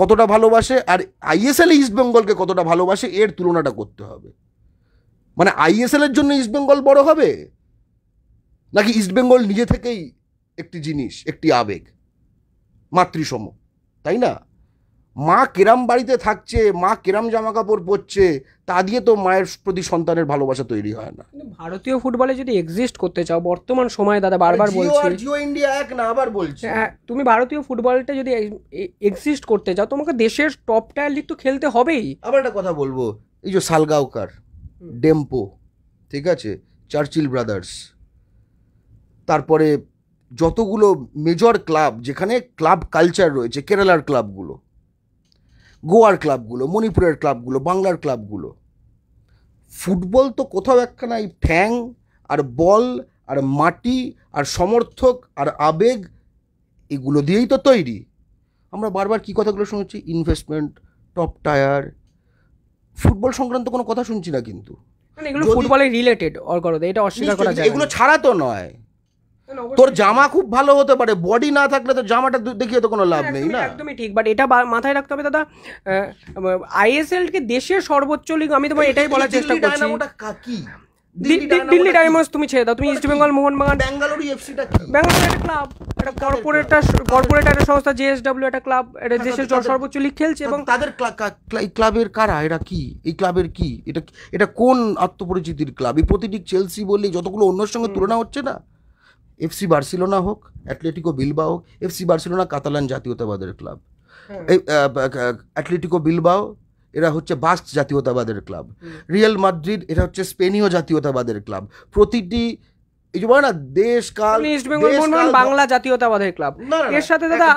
S2: কতটা ভালোবাসে আর আইএসএল ইস্টবেঙ্গলকে কতটা ভালোবাসে এর তুলনাটা করতে হবে মানে আইএসএলের জন্য ইস্টবেঙ্গল বড় হবে নাকি ইস্টবেঙ্গল নিজে থেকেই একটি জিনিস একটি আবেগ মাতৃসম তাই না মা কিরাম বাড়িতে থাকছে মা কিরাম জামা কাপড় পরছে তা দিয়ে তো মায়ের প্রতি সন্তানের ভালোবাসা তৈরি হয় না
S1: ভারতীয় ফুটবলে যদি এক্সিস্ট
S2: করতে চাও বর্তমান
S1: সময়ে দাদা বারবার বলছি
S2: জিও ইন্ডিয়া এক না আবার বলছি হ্যাঁ
S1: তুমি ভারতীয় ফুটবলটা যদি এক্সিস্ট করতে চাও তোমাকে দেশের টপ
S2: টায়ার লিগ তো খেলতে হবেই আবার একটা কথা বলবো এই যে সালগাওকার ডেম্পো ঠিক আছে চার্চিল ব্রাদার্স তারপরে যতগুলো মেজর ক্লাব যেখানে ক্লাব কালচার রয়েছে কেরালার ক্লাবগুলো গোয়ার ক্লাবগুলো মণিপুরের ক্লাবগুলো বাংলার ক্লাবগুলো ফুটবল তো কোথাও একখানা এই ফ্যাং আর বল আর মাটি আর সমর্থক আর আবেগ এগুলো দিয়েই তো তৈরি আমরা বারবার কী কথাগুলো শুনেছি ইনভেস্টমেন্ট টপ টায়ার ফুটবল সংক্রান্ত কোনো কথা শুনছি না কিন্তু মানে ফুটবলে রিলেটেড এটা অস্বীকার করা যায় এগুলো ছাড়া তো নয় তোর জামা খুব ভালো হতে পারে বডি না থাকলে তো জামাটা দেখিয়ে তো কোনো লাভ হ্যাঁ, নেই না একদমই
S1: ঠিক বাট এটা মাথায় রাখতে হবে দাদা আইএসএল কে দেশের সর্বোচ্চ লিগ আমি তোমার এটাই বলার চেষ্টা করছি ওটা দিল্লি ডায়মন্ডস তুমি ছেড়ে দাও তুমি ইস্ট বেঙ্গল মোহনবাগান ব্যাঙ্গালোর এফসিটা কি ব্যাঙ্গালোর একটা ক্লাব
S2: একটা কর্পোরেট কর্পোরেট একটা সংস্থা জেএসডব্লিউ একটা ক্লাব এটা হ্যাঁ, দেশের সর্বোচ্চ লিগ খেলছে এবং তাদের ক্লাবের কারা এরা কি এই ক্লাবের কি এটা এটা কোন আত্মপরিচিতির ক্লাব এই প্রতিটি চেলসি বলে যতগুলো অন্যের সঙ্গে তুলনা হচ্ছে না এফসি বার্সিলোনা হোক Atletico Bilbao FC Barcelona Catalan জাতীয়তাবাদের ক্লাব এই অ্যাটলেটিকো বিলবাও এরা হচ্ছে বাস্ক জাতীয়তাবাদের ক্লাব রিয়াল মাদ্রিদ এরা হচ্ছে স্পেনীয় জাতীয়তাবাদের ক্লাব প্রতিটি বাংলা
S1: জাতীয়তাবাদের ক্লাব এর সাথে দাদা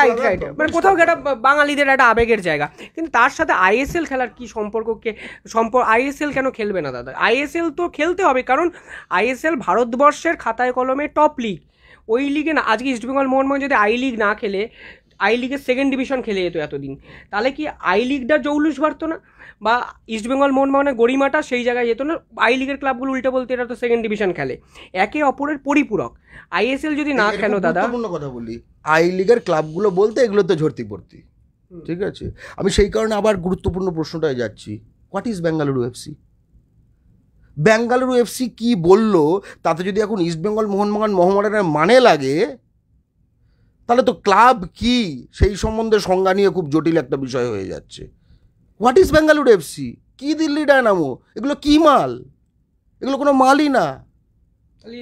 S2: রাইট রাইট মানে কোথাও একটা
S1: বাঙালিদের একটা আবেগের জায়গা কিন্তু তার সাথে আইএসএল খেলার কি সম্পর্ককে সম্পর্ক আইএসএল কেন খেলবে না দাদা আইএসএল তো খেলতে হবে কারণ আইএসএল ভারতবর্ষের খাতায় কলমে টপ লিগ ওই লিগে না আজকে ইস্টবেঙ্গল মোহনমোহন যদি আই লিগ না খেলে আই লিগের সেকেন্ড ডিভিশন খেলে যেত এতদিন তাহলে কি আই লিগটা জৌলুস বাড়তো না বা ইস্টবেঙ্গল মোহনবাগানের গড়িমাটা সেই জায়গায় যেত না আই লিগের ক্লাবগুলো উল্টে বলতে এরা তো সেকেন্ড ডিভিশন খেলে একে অপরের পরিপূরক আইএসএল যদি না কেন দাদা অন্য
S2: কথা বলি আই লিগের ক্লাবগুলো বলতে এগুলো তো ঝরতি পড়তি ঠিক আছে আমি সেই কারণে আবার গুরুত্বপূর্ণ প্রশ্নটায় যাচ্ছি what is Bengaluru FC Bengaluru FC কি বলল তাতে যদি এখন ইস্টবেঙ্গল মোহনবাগান মোহামডানের মানে লাগে তাহলে তো ক্লাব কি সেই সম্বন্ধে সংজ্ঞা নিয়ে খুব জটিল একটা বিষয় হয়ে যাচ্ছে হোয়াট ইজ বেঙ্গালুরু এফসি কী দিল্লি ডায়নামো এগুলো কী মাল এগুলো কোনো মালই না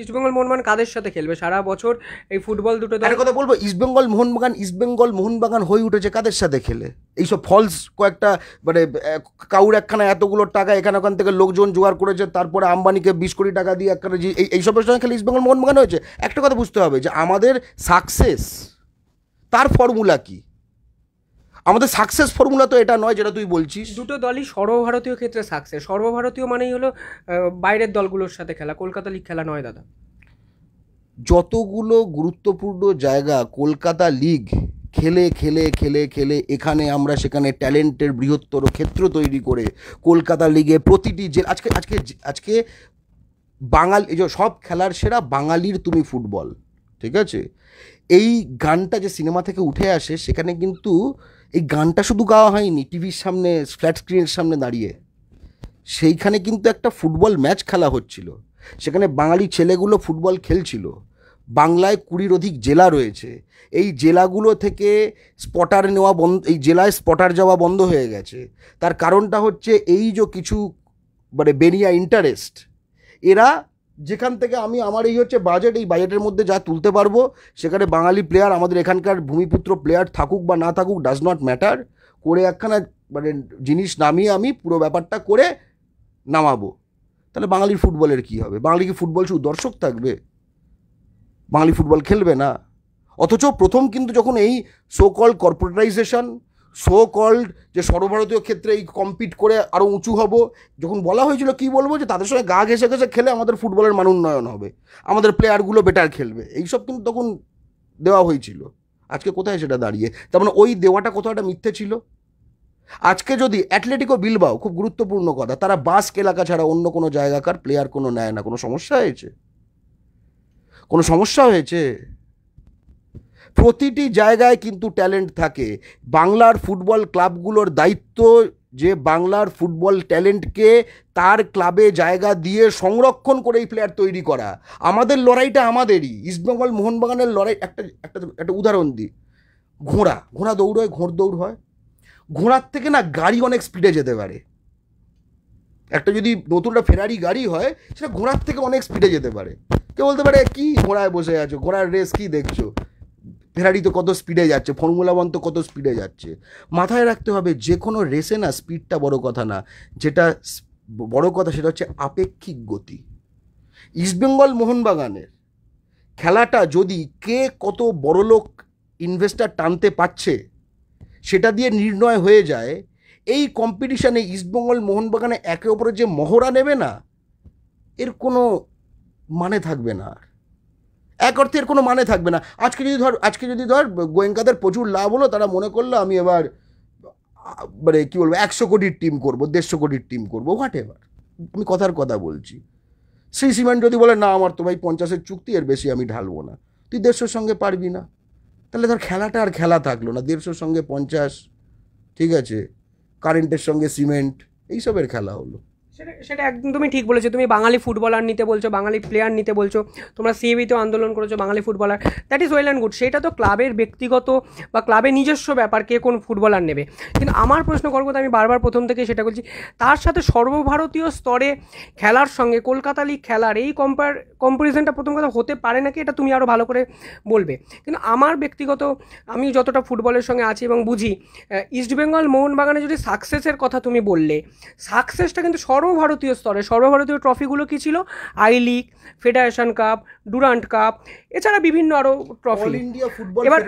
S1: ইস্টবেঙ্গল মোহনবাগান কাদের সাথে খেলবে
S2: সারা বছর এই ফুটবল দুটো দলের কথা বলবো ইস্টবেঙ্গল মোহনবাগান ইস্টবেঙ্গল মোহনবাগান হয়ে উঠেছে কাদের সাথে খেলে এইসব ফলস কয়েকটা মানে কাউর একখানা এতগুলো টাকা এখানে ওখান থেকে লোকজন জোগাড় করেছে তারপরে আম্বানিকে বিশ কোটি টাকা দিয়ে একখানা যে এইসবের সঙ্গে খেলে ইস্টবেঙ্গল মোহনবাগান হয়েছে একটা কথা বুঝতে হবে যে আমাদের সাকসেস তার ফর্মুলা কী আমাদের সাকসেস ফর্মুলা তো এটা নয় যেটা তুই বলছিস দুটো দলই সর্বভারতীয় ক্ষেত্রে সাকসেস সর্বভারতীয়
S1: মানেই হলো বাইরের দলগুলোর সাথে খেলা কলকাতা লিগ খেলা নয় দাদা
S2: যতগুলো গুরুত্বপূর্ণ জায়গা কলকাতা লিগ খেলে খেলে খেলে খেলে এখানে আমরা সেখানে ট্যালেন্টের বৃহত্তর ক্ষেত্র তৈরি করে কলকাতা লিগে প্রতিটি জেলা আজকে আজকে আজকে বাঙালি সব খেলার সেরা বাঙালির তুমি ফুটবল ঠিক আছে এই গানটা যে সিনেমা থেকে উঠে আসে সেখানে কিন্তু এই গানটা শুধু গাওয়া হয়নি টিভির সামনে ফ্ল্যাট স্ক্রিনের সামনে দাঁড়িয়ে সেইখানে কিন্তু একটা ফুটবল ম্যাচ খেলা হচ্ছিল সেখানে বাঙালি ছেলেগুলো ফুটবল খেলছিল বাংলায় কুড়ির অধিক জেলা রয়েছে এই জেলাগুলো থেকে স্পটার নেওয়া বন্ধ এই জেলায় স্পটার যাওয়া বন্ধ হয়ে গেছে তার কারণটা হচ্ছে এই যে কিছু মানে বেরিয়া ইন্টারেস্ট এরা যেখান থেকে আমি আমার এই হচ্ছে বাজেট এই বাজেটের মধ্যে যা তুলতে পারবো সেখানে বাঙালি প্লেয়ার আমাদের এখানকার ভূমিপুত্র প্লেয়ার থাকুক বা না থাকুক ডাজ নট ম্যাটার করে একখানা মানে জিনিস নামিয়ে আমি পুরো ব্যাপারটা করে নামাবো তাহলে বাঙালির ফুটবলের কী হবে বাঙালি কি ফুটবল শুধু দর্শক থাকবে বাঙালি ফুটবল খেলবে না অথচ প্রথম কিন্তু যখন এই সোকল কর্পোরেটাইজেশন সো কল্ড যে সর্বভারতীয় ক্ষেত্রে এই কম্পিট করে আরও উঁচু হব যখন বলা হয়েছিল কি বলবো যে তাদের সঙ্গে গা ঘেসে ঘেসে খেলে আমাদের ফুটবলের মান উন্নয়ন হবে আমাদের প্লেয়ারগুলো বেটার খেলবে এইসব কিন্তু তখন দেওয়া হয়েছিল আজকে কোথায় সেটা দাঁড়িয়ে তার মানে ওই দেওয়াটা কোথাও একটা মিথ্যে ছিল আজকে যদি অ্যাথলেটিকো বিলবাও খুব গুরুত্বপূর্ণ কথা তারা বাস্ক এলাকা ছাড়া অন্য কোনো জায়গাকার প্লেয়ার কোনো নেয় না কোনো সমস্যা হয়েছে কোনো সমস্যা হয়েছে প্রতিটি জায়গায় কিন্তু ট্যালেন্ট থাকে বাংলার ফুটবল ক্লাবগুলোর দায়িত্ব যে বাংলার ফুটবল ট্যালেন্টকে তার ক্লাবে জায়গা দিয়ে সংরক্ষণ করে এই প্লেয়ার তৈরি করা আমাদের লড়াইটা আমাদেরই ইস্টবেঙ্গল মোহনবাগানের লড়াই একটা একটা একটা উদাহরণ দিই ঘোড়া ঘোড়া দৌড় হয় ঘোড় দৌড় হয় ঘোড়ার থেকে না গাড়ি অনেক স্পিডে যেতে পারে একটা যদি নতুনটা ফেরারি গাড়ি হয় সেটা ঘোড়ার থেকে অনেক স্পিডে যেতে পারে কেউ বলতে পারে কি ঘোড়ায় বসে আছো ঘোড়ার রেস কি দেখছো ফেরারি তো কত স্পিডে যাচ্ছে ফর্মুলা ওয়ান তো কত স্পিডে যাচ্ছে মাথায় রাখতে হবে যে কোনো রেসে না স্পিডটা বড় কথা না যেটা বড় কথা সেটা হচ্ছে আপেক্ষিক গতি ইস্টবেঙ্গল মোহনবাগানের খেলাটা যদি কে কত লোক ইনভেস্টার টানতে পারছে সেটা দিয়ে নির্ণয় হয়ে যায় এই কম্পিটিশানে ইস্টবেঙ্গল মোহনবাগানে একে অপরের যে মহড়া নেবে না এর কোনো মানে থাকবে না আর এক অর্থে এর কোনো মানে থাকবে না আজকে যদি ধর আজকে যদি ধর গোয়েঙ্কাদের প্রচুর লাভ হলো তারা মনে করলো আমি এবার মানে কী বলবো একশো কোটির টিম করব দেড়শো কোটির টিম করবো হোয়াট এভার আমি কথার কথা বলছি শ্রী সিমেন্ট যদি বলে না আমার তো ভাই পঞ্চাশের চুক্তি এর বেশি আমি ঢালবো না তুই দেড়শোর সঙ্গে পারবি না তাহলে ধর খেলাটা আর খেলা থাকলো না দেড়শোর সঙ্গে পঞ্চাশ ঠিক আছে কারেন্টের সঙ্গে সিমেন্ট এইসবের খেলা হলো
S1: সেটা সেটা একদম তুমি ঠিক বলেছো তুমি বাঙালি ফুটবলার নিতে বলছো বাঙালি প্লেয়ার নিতে বলছো তোমরা সিএবিতেও আন্দোলন করেছো বাঙালি footballer that is well and good সেটা তো ক্লাবের ব্যক্তিগত বা ক্লাবের নিজস্ব ব্যাপার কে কোন ফুটবলার নেবে কিন্তু আমার প্রশ্ন করবো আমি বারবার প্রথম থেকে সেটা বলছি তার সাথে সর্বভারতীয় স্তরে খেলার সঙ্গে কলকাতা লিগ খেলার এই কম্পার কম্পারিজনটা প্রথম কথা হতে পারে নাকি এটা তুমি আরও ভালো করে বলবে কিন্তু আমার ব্যক্তিগত আমি যতটা ফুটবলের সঙ্গে আছি এবং বুঝি ইস্টবেঙ্গল মোহনবাগানে যদি সাকসেসের কথা তুমি বললে সাকসেসটা কিন্তু সর্ব সর্বভারতীয় স্তরে সর্বভারতীয় ট্রফিগুলো কী ছিল I league federation cup Durand cup এছাড়া বিভিন্ন আরও ট্রফি
S2: এবার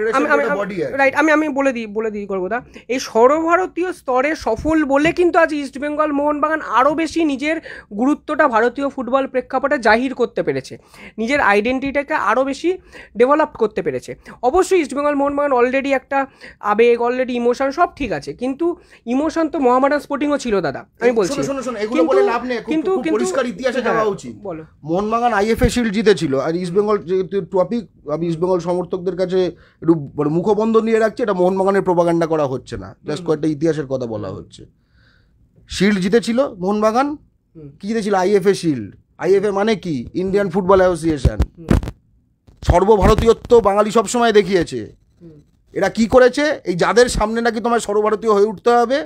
S2: রাইট
S1: আমি আমি বলে দিই বলে দিই দা এই সর্বভারতীয় স্তরে সফল বলে কিন্তু আজ ইস্টবেঙ্গল মোহনবাগান আরও বেশি নিজের গুরুত্বটা ভারতীয় ফুটবল প্রেক্ষাপটে জাহির করতে পেরেছে নিজের আইডেন্টিটিকে আরও বেশি ডেভেলপ করতে পেরেছে অবশ্যই ইস্টবেঙ্গল মোহনবাগান অলরেডি একটা আবেগ অলরেডি ইমোশন সব ঠিক আছে কিন্তু ইমোশন তো মহামারান স্পোর্টিংও ছিল দাদা আমি বলছি কিন্তু কিন্তু
S2: মোহনবাগান আইএফএ শিল্ড জিতেছিল আর ইস্টবেঙ্গল যেহেতু টপিক আমি ইস্টবেঙ্গল সমর্থকদের কাছে একটু মানে মুখবন্ধ নিয়ে রাখছে এটা মোহনবাগানের প্রোপাগান্ডা করা হচ্ছে না জাস্ট কয়েকটা ইতিহাসের কথা বলা হচ্ছে শিল্ড জিতেছিল মোহনবাগান কি জিতেছিল আইএফএ শিল্ড আইএফএ মানে কি ইন্ডিয়ান ফুটবল অ্যাসোসিয়েশন সর্বভারতীয়ত্ব বাঙালি সবসময় দেখিয়েছে এরা কি করেছে এই যাদের সামনে নাকি তোমার সর্বভারতীয় হয়ে উঠতে হবে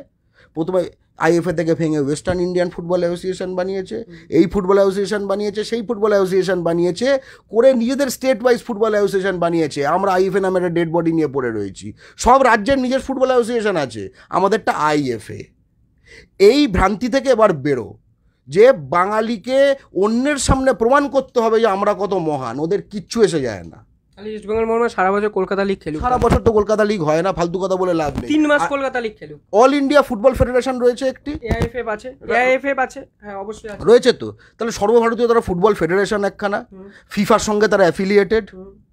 S2: প্রথমে আইএফএ থেকে ভেঙে ওয়েস্টার্ন ইন্ডিয়ান ফুটবল অ্যাসোসিয়েশন বানিয়েছে এই ফুটবল অ্যাসোসিয়েশন বানিয়েছে সেই ফুটবল অ্যাসোসিয়েশন বানিয়েছে করে নিজেদের স্টেট ওয়াইজ ফুটবল অ্যাসোসিয়েশন বানিয়েছে আমরা আইএফএ নামে একটা ডেড বডি নিয়ে পড়ে রয়েছি সব রাজ্যের নিজের ফুটবল অ্যাসোসিয়েশন আছে আমাদেরটা আইএফএ এই ভ্রান্তি থেকে এবার বেরো যে বাঙালিকে অন্যের সামনে প্রমাণ করতে হবে যে আমরা কত মহান ওদের কিচ্ছু এসে যায় না সারা বছর কলকাতা লিগ খেলুক সারা বছর কলকাতা লিগ হয় না ফালতু কথা বলে লাভ তিন মাস
S1: কলকাতা লিগ খেলুক
S2: অল ইন্ডিয়া ফুটবল ফেডারেশন রয়েছে একটি
S1: এআইএফএফ আছে এআইএফএফ আছে হ্যাঁ অবশ্যই
S2: রয়েছে তো তাহলে সর্বভারতীয় তারা ফুটবল ফেডারেশন একখানা ফিফার সঙ্গে তারা অ্যাফিলিয়েটেড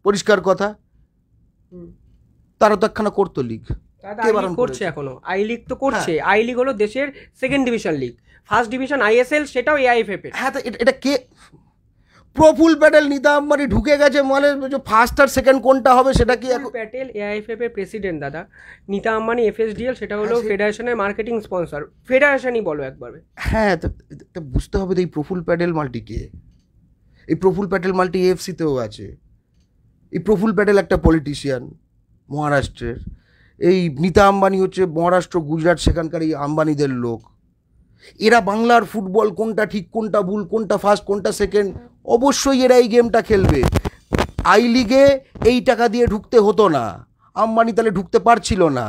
S2: পরিষ্কার কথা তারা তো একখানা করতো লিগ
S1: করছে এখনো আই লিগ তো হ্যাঁ। করছে আই লিগ হলো দেশের second division league first division ISL সেটাও এআইএফএফ হ্যাঁ তো এটা কে প্রফুল প্যাটেল নিতা আম্বানি ঢুকে গেছে মানে
S2: ফার্স্ট আর সেকেন্ড কোনটা হবে সেটা কি
S1: প্যাটেল এআইএফএফ এর প্রেসিডেন্ট দাদা নিতা আম্বানি এফএসডিএল সেটা হলো ফেডারেশনের মার্কেটিং স্পন্সর ফেডারেশনই বলো একবার
S2: হ্যাঁ তো বুঝতে হবে তো এই প্রফুল প্যাটেল কে এই প্রফুল প্যাটেল মাল্টি এফসিতেও আছে এই প্রফুল প্যাটেল একটা পলিটিশিয়ান মহারাষ্ট্রের এই নিতা আম্বানি হচ্ছে মহারাষ্ট্র গুজরাট সেখানকার এই আম্বানিদের লোক এরা বাংলার ফুটবল কোনটা ঠিক কোনটা ভুল কোনটা ফার্স্ট কোনটা সেকেন্ড অবশ্যই এরা এই গেমটা খেলবে আই লিগে এই টাকা দিয়ে ঢুকতে হতো না আম্বানি তাহলে ঢুকতে পারছিল না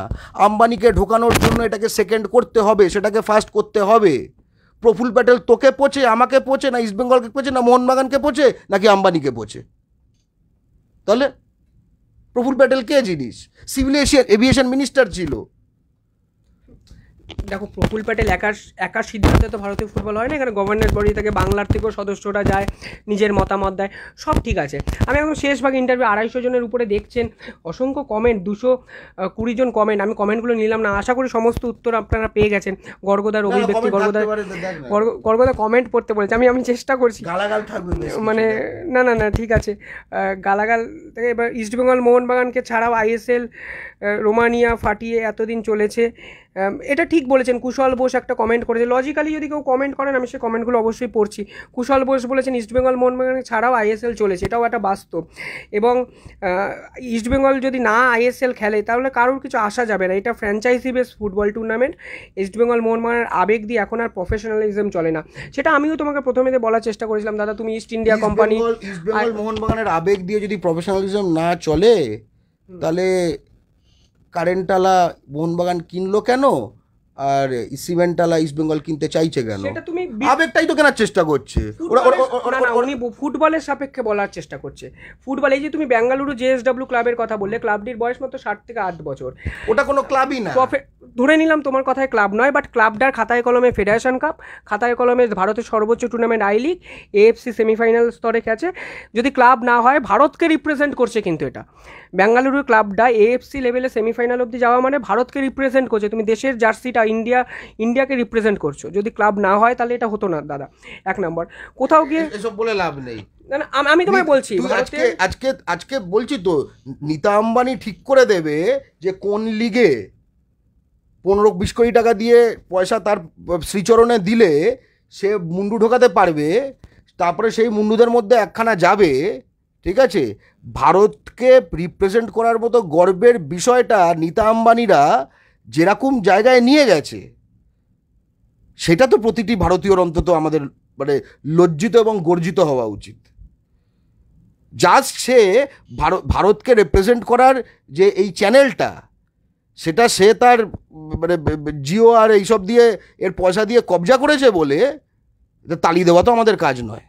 S2: আম্বানিকে ঢোকানোর জন্য এটাকে সেকেন্ড করতে হবে সেটাকে ফার্স্ট করতে হবে প্রফুল প্যাটেল তোকে পচে আমাকে পচে না ইস্টবেঙ্গলকে পচে না মোহনবাগানকে পচে নাকি আম্বানিকে পচে তাহলে প্রফুল প্যাটেল কে জিনিস সিভিল এভিয়েশন মিনিস্টার ছিল
S1: দেখো প্রফুল প্যাটেল একার একার সিদ্ধান্তে তো ভারতীয় ফুটবল হয় না এখানে গভর্নেন্স বডি থেকে বাংলার থেকেও সদস্যরা যায় নিজের মতামত দেয় সব ঠিক আছে আমি একদম শেষ ইন্টারভিউ আড়াইশো জনের উপরে দেখছেন অসংখ্য কমেন্ট দুশো কুড়ি জন কমেন্ট আমি কমেন্টগুলো নিলাম না আশা করি সমস্ত উত্তর আপনারা পেয়ে গেছেন গর্গদার অভিব্যক্তি গর্গদার গর্গদা কমেন্ট পড়তে বলেছে আমি আমি চেষ্টা করছি মানে না না না ঠিক আছে গালাগাল থেকে এবার ইস্টবেঙ্গল মোহনবাগানকে ছাড়াও আইএসএল রোমানিয়া ফাটিয়ে এতদিন চলেছে এটা ঠিক বলেছেন কুশল বোস একটা কমেন্ট করেছে লজিক্যালি যদি কেউ কমেন্ট করেন আমি সে কমেন্টগুলো অবশ্যই পড়ছি কুশল বোস বলেছেন ইস্টবেঙ্গল মোহনবাগান ছাড়াও আইএসএল চলেছে এটাও একটা বাস্তব এবং ইস্টবেঙ্গল যদি না আইএসএল খেলে তাহলে কারোর কিছু আসা যাবে না এটা franchise base football tournament East Bengal মোহনবাগানের আবেগ দিয়ে এখন আর প্রফেশনালিজম চলে না সেটা আমিও
S2: তোমাকে প্রথমে বলার চেষ্টা করেছিলাম দাদা তুমি ইস্ট ইন্ডিয়া কোম্পানি ইস্টবেঙ্গল মোহনবাগানের আবেগ দিয়ে যদি প্রফেশনালিজম না চলে তাহলে কারেন্টওয়ালা বনবাগান কিনলো কেন আর সিমেন্টালা ইস্ট বেঙ্গল কিনতে চাইছে কেন আবেগটাই তো কেনার চেষ্টা করছে
S1: উনি ফুটবলের সাপেক্ষে বলার চেষ্টা করছে ফুটবল এই যে তুমি বেঙ্গালুরু জেএসডব্লিউ ক্লাবের কথা বললে ক্লাবটির বয়স মতো ষাট থেকে আট বছর ওটা কোনো ক্লাবই না ধরে নিলাম তোমার কথায় ক্লাব নয় বাট ক্লাবটার খাতায় কলমে ফেডারেশন কাপ খাতায় কলমে ভারতের সর্বোচ্চ tournament I league AFC semifinal স্তরে খেছে যদি ক্লাব না হয় ভারতকে রিপ্রেজেন্ট করছে কিন্তু এটা বেঙ্গালুরু ক্লাবটা এএফসি লেভেলে সেমিফাইনাল অব্দি যাওয়া মানে ভারতকে রিপ্রেজেন্ট করছে তুমি দেশের জার্সিটা ইন্ডিয়া ইন্ডিয়াকে রিপ্রেজেন্ট করছো যদি ক্লাব না হয় তাহলে এটা হতো না দাদা
S2: এক নম্বর কোথাও গিয়ে এসব বলে লাভ নেই
S1: আমি তোমায় বলছি আজকে
S2: আজকে আজকে বলছি তো নীতা আম্বানি ঠিক করে দেবে যে কোন লিগে পনেরো বিশ কোটি টাকা দিয়ে পয়সা তার শ্রীচরণে দিলে সে মুন্ডু ঢোকাতে পারবে তারপরে সেই মুন্ডুদের মধ্যে একখানা যাবে ঠিক আছে ভারতকে রিপ্রেজেন্ট করার মতো গর্বের বিষয়টা নীতা আম্বানিরা যেরকম জায়গায় নিয়ে গেছে সেটা তো প্রতিটি ভারতীয়র অন্তত আমাদের মানে লজ্জিত এবং গর্জিত হওয়া উচিত জাস্ট সে ভারতকে রেপ্রেজেন্ট করার যে এই চ্যানেলটা সেটা সে তার মানে জিও আর এইসব দিয়ে এর পয়সা দিয়ে কবজা করেছে বলে তালি দেওয়া তো আমাদের কাজ নয়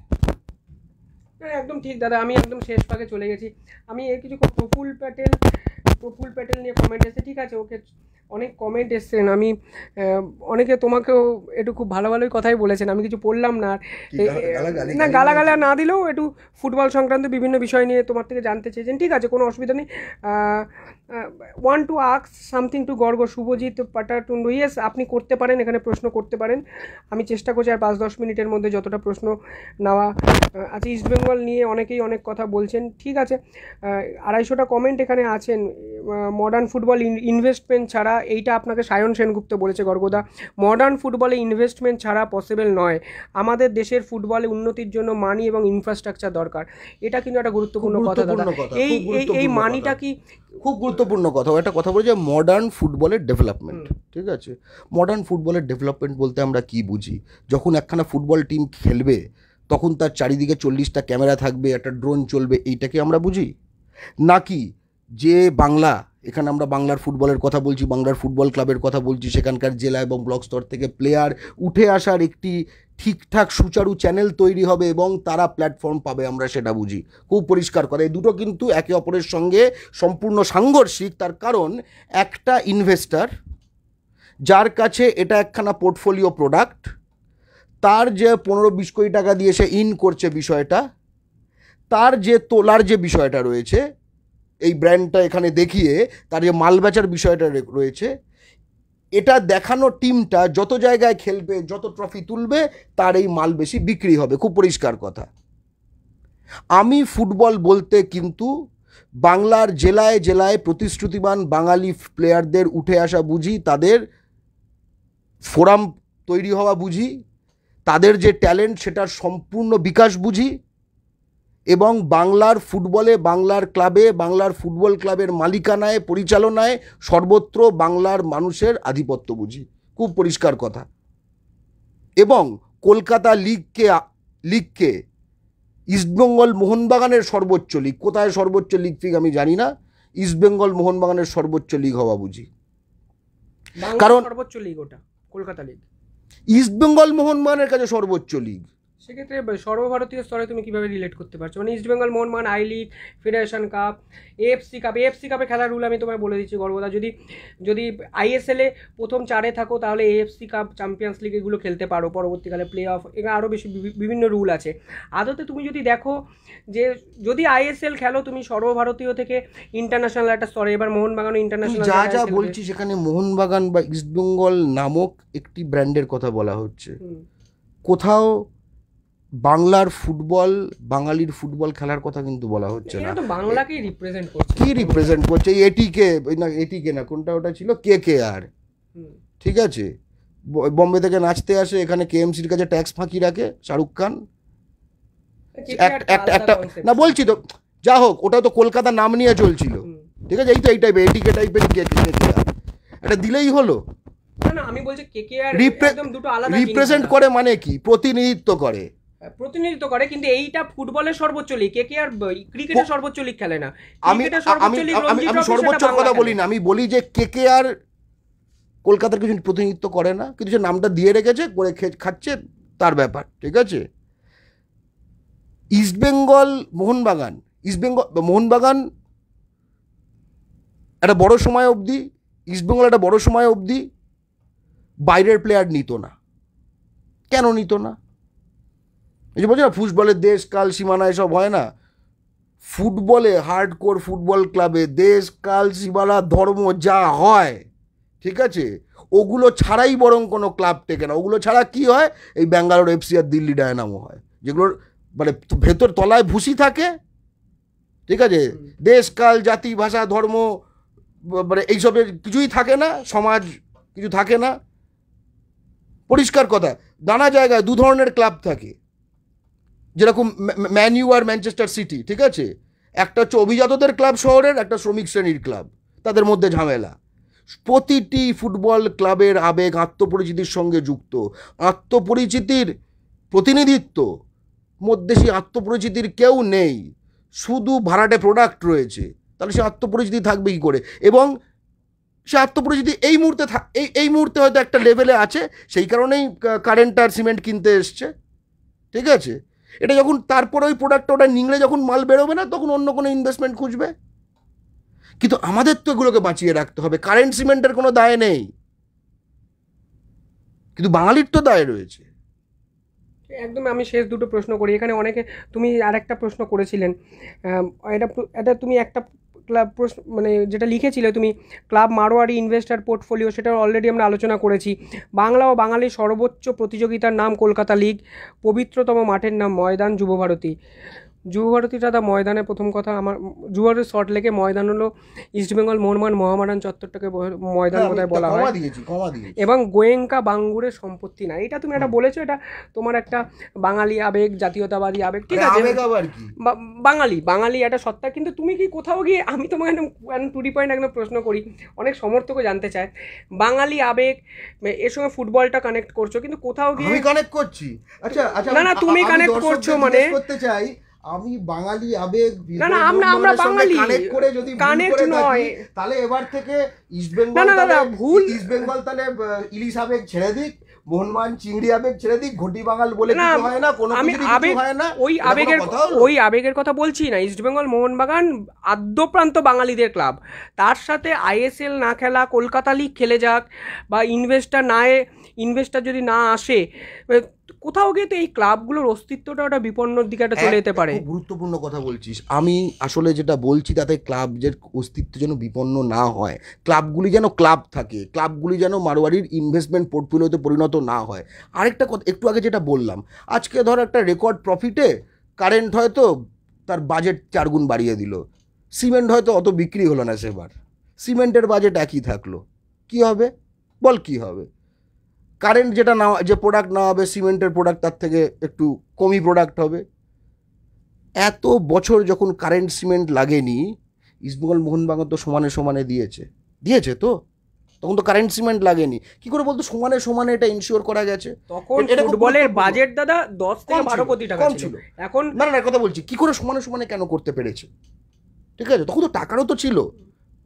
S1: হ্যাঁ, একদম ঠিক দাদা আমি একদম শেষ ভাগে চলে গেছি আমি এর কিছু প্রফুল প্যাটেল প্রফুল প্যাটেল নিয়ে কমেন্ট এসে ঠিক আছে ওকে অনেক কমেন্ট এসছেন আমি অনেকে তোমাকেও একটু খুব ভালো ভালোই কথাই বলেছেন আমি কিছু পড়লাম না না গালাগালা না দিলেও একটু ফুটবল সংক্রান্ত বিভিন্ন বিষয় নিয়ে তোমার থেকে জানতে চেয়েছেন ঠিক আছে কোনো অসুবিধা নেই ওয়ান টু আক্স সামথিং টু গর্গ শুভজিৎ পাটাটুন্ড ইয়েস আপনি করতে পারেন এখানে প্রশ্ন করতে পারেন আমি চেষ্টা করছি আর পাঁচ দশ মিনিটের মধ্যে যতটা প্রশ্ন নেওয়া আচ্ছা ইস্টবেঙ্গল নিয়ে অনেকেই অনেক কথা বলছেন ঠিক আছে আড়াইশোটা কমেন্ট এখানে আছেন মডার্ন ফুটবল ইনভেস্টমেন্ট ছাড়া এইটা আপনাকে সায়ন সেনগুপ্ত বলেছে গর্গদা মডার্ন ফুটবলে ইনভেস্টমেন্ট ছাড়া পসিবল নয় আমাদের দেশের ফুটবলে উন্নতির জন্য মানি এবং ইনফ্রাস্ট্রাকচার দরকার এটা কিন্তু একটা গুরুত্বপূর্ণ কথা এই এই মানিটা
S2: কি খুব গুরুত্ব গুরুত্বপূর্ণ কথা একটা কথা বলি যে মডার্ন ফুটবলের ডেভেলপমেন্ট ঠিক আছে মডার্ন ফুটবলের ডেভেলপমেন্ট বলতে আমরা কি বুঝি যখন একখানা ফুটবল টিম খেলবে তখন তার চারিদিকে চল্লিশটা ক্যামেরা থাকবে একটা ড্রোন চলবে এইটাকে আমরা বুঝি নাকি যে বাংলা এখানে আমরা বাংলার ফুটবলের কথা বলছি বাংলার ফুটবল ক্লাবের কথা বলছি সেখানকার জেলা এবং ব্লক স্তর থেকে প্লেয়ার উঠে আসার একটি ঠিকঠাক সুচারু চ্যানেল তৈরি হবে এবং তারা প্ল্যাটফর্ম পাবে আমরা সেটা বুঝি খুব পরিষ্কার করে এই দুটো কিন্তু একে অপরের সঙ্গে সম্পূর্ণ সাংঘর্ষিক তার কারণ একটা ইনভেস্টার যার কাছে এটা একখানা পোর্টফোলিও প্রোডাক্ট তার যে পনেরো বিশ কোটি টাকা দিয়ে সে ইন করছে বিষয়টা তার যে তোলার যে বিষয়টা রয়েছে এই ব্র্যান্ডটা এখানে দেখিয়ে তার যে মাল বেচার বিষয়টা রয়েছে এটা দেখানো টিমটা যত জায়গায় খেলবে যত ট্রফি তুলবে তার এই মাল বেশি বিক্রি হবে খুব পরিষ্কার কথা আমি ফুটবল বলতে কিন্তু বাংলার জেলায় জেলায় প্রতিশ্রুতিবান বাঙালি প্লেয়ারদের উঠে আসা বুঝি তাদের ফোরাম তৈরি হওয়া বুঝি তাদের যে ট্যালেন্ট সেটার সম্পূর্ণ বিকাশ বুঝি এবং বাংলার ফুটবলে বাংলার ক্লাবে বাংলার ফুটবল ক্লাবের মালিকানায় পরিচালনায় সর্বত্র বাংলার মানুষের আধিপত্য বুঝি খুব পরিষ্কার কথা এবং কলকাতা লিগকে লিগকে ইস্টবেঙ্গল মোহনবাগানের সর্বোচ্চ লীগ কোথায় সর্বোচ্চ লীগ ফিগ আমি জানি না ইস্টবেঙ্গল মোহনবাগানের সর্বোচ্চ লীগ হওয়া বুঝি
S1: কারণ সর্বোচ্চ লীগ ওটা কলকাতা লীগ
S2: ইস্টবেঙ্গল মোহনবাগানের কাছে সর্বোচ্চ লীগ
S1: সেক্ষেত্রে সর্বভারতীয় স্তরে তুমি কীভাবে রিলেট করতে পারছো মানে ইস্টবেঙ্গল মোহনমান I league federation cup AFC cup FC কাপে খেলার রুল আমি তোমায় বলে দিচ্ছি গর্বদা যদি যদি আইএসএলে প্রথম চারে থাকো তাহলে এএফসি কাপ চ্যাম্পিয়ন্স লিগ এগুলো খেলতে পারো পরবর্তীকালে প্লে অফ এখানে আরও বেশি বিভিন্ন রুল আছে আদতে তুমি যদি দেখো যে যদি আইএসএল খেলো তুমি সর্বভারতীয় থেকে ইন্টারন্যাশনাল একটা স্তরে এবার মোহনবাগান ইন্টারন্যাশনাল যা যা বলছি
S2: সেখানে মোহনবাগান বা ইস্টবেঙ্গল নামক একটি ব্র্যান্ডের কথা বলা হচ্ছে কোথাও বাংলার ফুটবল বাঙালির ফুটবল খেলার কথা কিন্তু বলা হচ্ছে না
S1: বাংলাকেই রিপ্রেজেন্ট করছে
S2: কি রিপ্রেজেন্ট করছে কে না এটিকে না কোনটা ওটা ছিল কে কে আর ঠিক আছে বম্বে থেকে নাচতে আসে এখানে কেএমসির কাছে ট্যাক্স ফাঁকি রাখে শাহরুখ খান
S1: একটা না
S2: বলছি তো যা হোক ওটা তো কলকাতা নাম নিয়ে চলছিল ঠিক আছে এই তো এই টাইপের এটিকে টাইপের কে কে এটা দিলেই হলো
S1: আমি রিপ্রেজেন্ট করে
S2: মানে কি প্রতিনিধিত্ব করে
S1: প্রতিনিধিত্ব করে কিন্তু এইটা ফুটবলের সর্বোচ্চ লীগ কে কে আর ক্রিকেটের সর্বোচ্চ লীগ খেলে না
S2: আমি আমি আমি সর্বোচ্চ কথা বলি না আমি বলি যে কে কে আর কলকাতার কিছু প্রতিনিধিত্ব করে না কিন্তু সে নামটা দিয়ে রেখেছে করে খাচ্ছে তার ব্যাপার ঠিক আছে ইস্টবেঙ্গল মোহনবাগান ইস্টবেঙ্গল মোহনবাগান একটা বড় সময় অবধি ইস্টবেঙ্গল একটা বড় সময় অবধি বাইরের প্লেয়ার নিত না কেন নিত না এই যে বলছি না ফুটবলের দেশ কাল সীমানা এসব হয় না ফুটবলে হার্ড কোর ফুটবল ক্লাবে দেশ কাল সীমানা ধর্ম যা হয় ঠিক আছে ওগুলো ছাড়াই বরং কোনো ক্লাব টেকে না ওগুলো ছাড়া কি হয় এই ব্যাঙ্গালোর এফসি আর দিল্লি ডায়নামো হয় যেগুলোর মানে ভেতর তলায় ভুসি থাকে ঠিক আছে দেশ কাল জাতি ভাষা ধর্ম মানে এইসবের কিছুই থাকে না সমাজ কিছু থাকে না পরিষ্কার কথা নানা জায়গায় দু ধরনের ক্লাব থাকে যেরকম ম্যানিউ আর ম্যানচেস্টার সিটি ঠিক আছে একটা হচ্ছে অভিজাতদের ক্লাব শহরের একটা শ্রমিক শ্রেণীর ক্লাব তাদের মধ্যে ঝামেলা প্রতিটি ফুটবল ক্লাবের আবেগ আত্মপরিচিতির সঙ্গে যুক্ত আত্মপরিচিতির প্রতিনিধিত্ব মধ্যে সেই আত্মপরিচিতির কেউ নেই শুধু ভাড়াটে প্রোডাক্ট রয়েছে তাহলে সে আত্মপরিচিতি থাকবে কী করে এবং সে আত্মপরিচিতি এই মুহূর্তে এই এই মুহূর্তে হয়তো একটা লেভেলে আছে সেই কারণেই কারেন্ট আর সিমেন্ট কিনতে এসছে ঠিক আছে এটা যখন তারপরে ওই প্রোডাক্টটা ওটা নিংড়ে যখন মাল বেরোবে না তখন অন্য কোনো ইনভেস্টমেন্ট খুঁজবে কিন্তু আমাদের তো এগুলোকে বাঁচিয়ে রাখতে হবে কারেন্ট সিমেন্টের কোনো দায় নেই কিন্তু বাঙালির তো দায় রয়েছে
S1: একদম আমি শেষ দুটো প্রশ্ন করি এখানে অনেকে তুমি আর একটা প্রশ্ন করেছিলেন এটা এটা তুমি একটা ক্লাব মানে যেটা লিখেছিলে তুমি ক্লাব মারোয়ারি ইনভেস্টার পোর্টফোলিও সেটা অলরেডি আমরা আলোচনা করেছি বাংলা ও বাঙালির সর্বোচ্চ প্রতিযোগিতার নাম কলকাতা লিগ পবিত্রতম মাঠের নাম ময়দান যুবভারতী যুবভারতী দাদা ময়দানে প্রথম কথা আমার যুবভারতী শর্ট লেগে ময়দান হলো ইস্টবেঙ্গল মোহনমান মহামারান চত্বরটাকে ময়দান হ্যাঁ, বোধহয় বলা হয় এবং গোয়েঙ্কা বাঙ্গুরের সম্পত্তি না এটা তুমি একটা বলেছো এটা তোমার একটা বাঙালি আবেগ জাতীয়তাবাদী আবেগ ঠিক আছে বাঙালি বাঙালি একটা সত্তা কিন্তু তুমি কি কোথাও গিয়ে আমি তোমাকে টুটি পয়েন্ট একদম প্রশ্ন করি অনেক সমর্থকও জানতে চায় বাঙালি আবেগ এর সঙ্গে ফুটবলটা কানেক্ট করছো কিন্তু কোথাও গিয়ে কানেক্ট করছি আচ্ছা আচ্ছা না না তুমি কানেক্ট করছো মানে
S2: করতে চাই আমি বাঙালি আবেগ আমরা বাঙালি করে যদি কানেক্ট নয় তাহলে এবার থেকে ইস্ট বেঙ্গল ভুল ইস্ট বেঙ্গল তাহলে ইলিশ আবেগ ছেড়ে দিক মোহনমান চিংড়ি আবেগ ছেড়ে দিক ঘটি বাঙাল বলে কিছু হয় না কোনো আমি আবেগ হয় না ওই আবেগের ওই আবেগের
S1: কথা বলছি না ইস্ট বেঙ্গল মোহনবাগান আদ্যপ্রান্ত বাঙালিদের ক্লাব তার সাথে আইএসএল না খেলা কলকাতা লিগ খেলে যাক বা ইনভেস্টার না ইনভেস্টার যদি না আসে কোথাও গিয়ে তো এই ক্লাবগুলোর অস্তিত্বটা ওটা বিপন্নর দিকে একটা চলে যেতে পারে
S2: গুরুত্বপূর্ণ কথা বলছিস আমি আসলে যেটা বলছি তাতে যে অস্তিত্ব যেন বিপন্ন না হয় ক্লাবগুলি যেন ক্লাব থাকে ক্লাবগুলি যেন মারোয়ারির ইনভেস্টমেন্ট পোর্টফোলিওতে পরিণত না হয় আরেকটা কথা একটু আগে যেটা বললাম আজকে ধর একটা রেকর্ড প্রফিটে কারেন্ট হয়তো তার বাজেট চারগুণ বাড়িয়ে দিল সিমেন্ট হয়তো অত বিক্রি হলো না সেবার সিমেন্টের বাজেট একই থাকলো কি হবে বল কি হবে কারেন্ট যেটা নেওয়া যে প্রোডাক্ট নেওয়া হবে সিমেন্টের প্রোডাক্ট তার থেকে একটু কমই প্রোডাক্ট হবে এত বছর যখন কারেন্ট সিমেন্ট লাগেনি ইসবগল মোহনবাগান তো সমানে সমানে দিয়েছে দিয়েছে তো তখন তো কারেন্ট সিমেন্ট লাগেনি কি করে বলতো সমানে সমানে এটা ইনশিওর করা গেছে
S1: তখন ফুটবলের
S2: বাজেট দাদা দশ থেকে বারো কোটি টাকা কম ছিল এখন না না কথা বলছি কি করে সমানে সমানে কেন করতে পেরেছে ঠিক আছে তখন তো টাকারও তো ছিল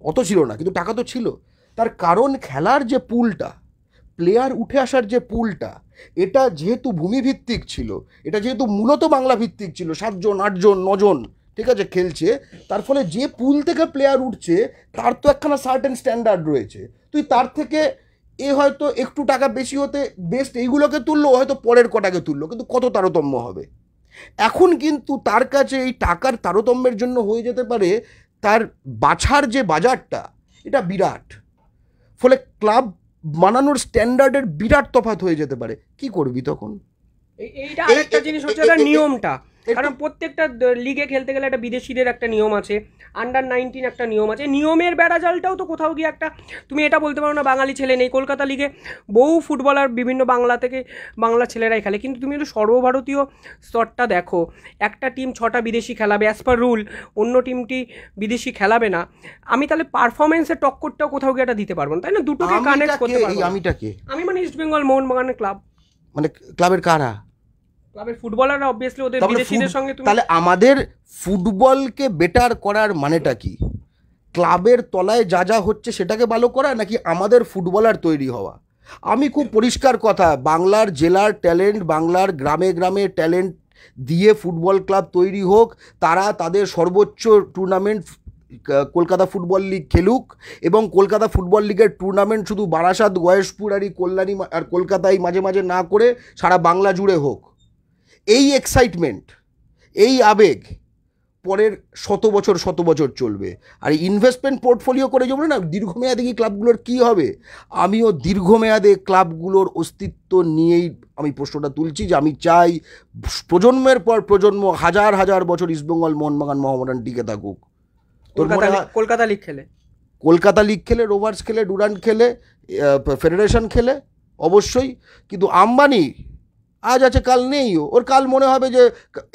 S2: অত ছিল না কিন্তু টাকা তো ছিল তার কারণ খেলার যে পুলটা প্লেয়ার উঠে আসার যে পুলটা এটা যেহেতু ভূমিভিত্তিক ছিল এটা যেহেতু মূলত বাংলা ভিত্তিক ছিল সাতজন আটজন নজন ঠিক আছে খেলছে তার ফলে যে পুল থেকে প্লেয়ার উঠছে তার তো একখানা সার্টেন স্ট্যান্ডার্ড রয়েছে তুই তার থেকে এ হয়তো একটু টাকা বেশি হতে বেস্ট এইগুলোকে তুললো হয়তো পরের কটাকে তুললো কিন্তু কত তারতম্য হবে এখন কিন্তু তার কাছে এই টাকার তারতম্যের জন্য হয়ে যেতে পারে তার বাছার যে বাজারটা এটা বিরাট ফলে ক্লাব বানানোর স্ট্যান্ডার্ডের বিরাট তফাত হয়ে যেতে পারে কি করবি তখন
S1: এইটা আরেকটা জিনিস হচ্ছে নিয়মটা কারণ প্রত্যেকটা লিগে খেলতে গেলে একটা বিদেশিদের একটা নিয়ম আছে আন্ডার নাইনটিন একটা নিয়ম আছে নিয়মের বেড়াজালটাও তো কোথাও গিয়ে একটা তুমি এটা বলতে পারো না বাঙালি ছেলে নেই কলকাতা লিগে বহু ফুটবলার বিভিন্ন বাংলা থেকে বাংলা ছেলেরাই খেলে কিন্তু তুমি একটু সর্বভারতীয় স্তরটা দেখো একটা টিম ছটা বিদেশি খেলাবে অ্যাজ পার রুল অন্য টিমটি বিদেশি খেলাবে না আমি তাহলে পারফরমেন্সের টক্করটাও কোথাও গিয়ে এটা দিতে পারবো না তাই না দুটোকে কানেক্ট করতে পারবো আমি মানে ইস্ট বেঙ্গল মোহনবাগানের ক্লাব
S2: মানে ক্লাবের কারা তাহলে আমাদের ফুটবলকে বেটার করার মানেটা কি ক্লাবের তলায় যা যা হচ্ছে সেটাকে ভালো করা নাকি আমাদের ফুটবলার তৈরি হওয়া আমি খুব পরিষ্কার কথা বাংলার জেলার ট্যালেন্ট বাংলার গ্রামে গ্রামে ট্যালেন্ট দিয়ে ফুটবল ক্লাব তৈরি হোক তারা তাদের সর্বোচ্চ টুর্নামেন্ট কলকাতা ফুটবল লিগ খেলুক এবং কলকাতা ফুটবল লিগের টুর্নামেন্ট শুধু বারাসাত গয়েশপুর আর কল্যাণী আর কলকাতায় মাঝে মাঝে না করে সারা বাংলা জুড়ে হোক এই এক্সাইটমেন্ট এই আবেগ পরের শত বছর শত বছর চলবে আর ইনভেস্টমেন্ট পোর্টফোলিও করে যাবো না দীর্ঘমেয়াদে কি ক্লাবগুলোর কী হবে আমিও দীর্ঘমেয়াদে ক্লাবগুলোর অস্তিত্ব নিয়েই আমি প্রশ্নটা তুলছি যে আমি চাই প্রজন্মের পর প্রজন্ম হাজার হাজার বছর ইস্টবেঙ্গল মোহনবাগান মহামান টিকে থাকুক
S1: কলকাতা লিগ খেলে
S2: কলকাতা লিগ খেলে রোভার্স খেলে ডুরান্ট খেলে ফেডারেশন খেলে অবশ্যই কিন্তু আম্বানি আজ আছে কাল নেই ওর কাল মনে হবে যে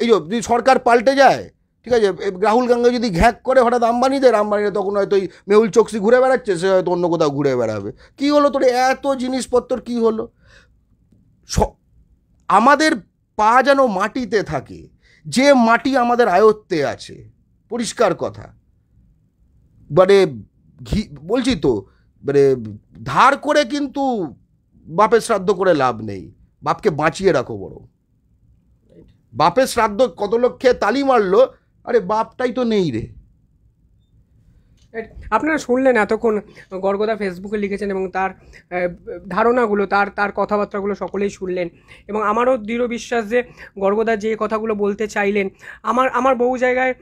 S2: এই যদি সরকার পাল্টে যায় ঠিক আছে রাহুল গাঙ্গা যদি ঘ্যাক করে হঠাৎ আম্বানিদের আম্বানিরা তখন হয়তো ওই মেহুল চোকসি ঘুরে বেড়াচ্ছে সে হয়তো অন্য কোথাও ঘুরে বেড়াবে কি হলো তোর এত জিনিসপত্র কি হলো আমাদের পা যেন মাটিতে থাকে যে মাটি আমাদের আয়ত্তে আছে পরিষ্কার কথা মানে ঘি বলছি তো মানে ধার করে কিন্তু বাপের শ্রাদ্ধ করে লাভ নেই বাপকে বাঁচিয়ে রাখো বড় বাপের শ্রাদ্ধ কত লোককে তালি মারলো আরে বাপটাই তো নেই রে
S1: আপনারা শুনলেন এতক্ষণ গর্গদা ফেসবুকে লিখেছেন এবং তার ধারণাগুলো তার তার কথাবার্তাগুলো সকলেই শুনলেন এবং আমারও দৃঢ় বিশ্বাস যে গর্গদা যে কথাগুলো বলতে চাইলেন আমার আমার বহু জায়গায়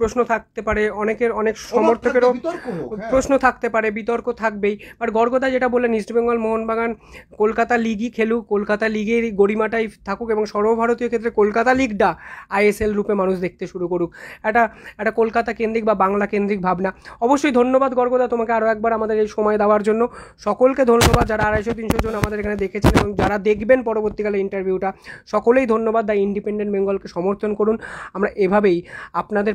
S1: প্রশ্ন থাকতে পারে অনেকের অনেক সমর্থকেরও হ্যাঁ। প্রশ্ন থাকতে পারে বিতর্ক থাকবেই বাট গর্গদা যেটা বললেন ইস্টবেঙ্গল মোহনবাগান কলকাতা লিগই খেলুক কলকাতা লিগের গরিমাটাই থাকুক এবং সর্বভারতীয় ক্ষেত্রে কলকাতা লিগটা আইএসএল রূপে মানুষ দেখতে শুরু করুক একটা একটা কলকাতা কেন্দ্রিক বা বাংলা কেন্দ্রিক ভাবনা অবশ্যই অবশ্যই ধন্যবাদ গর্গদা তোমাকে আরও একবার আমাদের এই সময় দেওয়ার জন্য সকলকে ধন্যবাদ যারা আড়াইশো তিনশো জন আমাদের এখানে দেখেছেন এবং যারা দেখবেন পরবর্তীকালে ইন্টারভিউটা সকলেই ধন্যবাদ দ্য ইন্ডিপেন্ডেন্ট বেঙ্গলকে সমর্থন করুন আমরা এভাবেই আপনাদের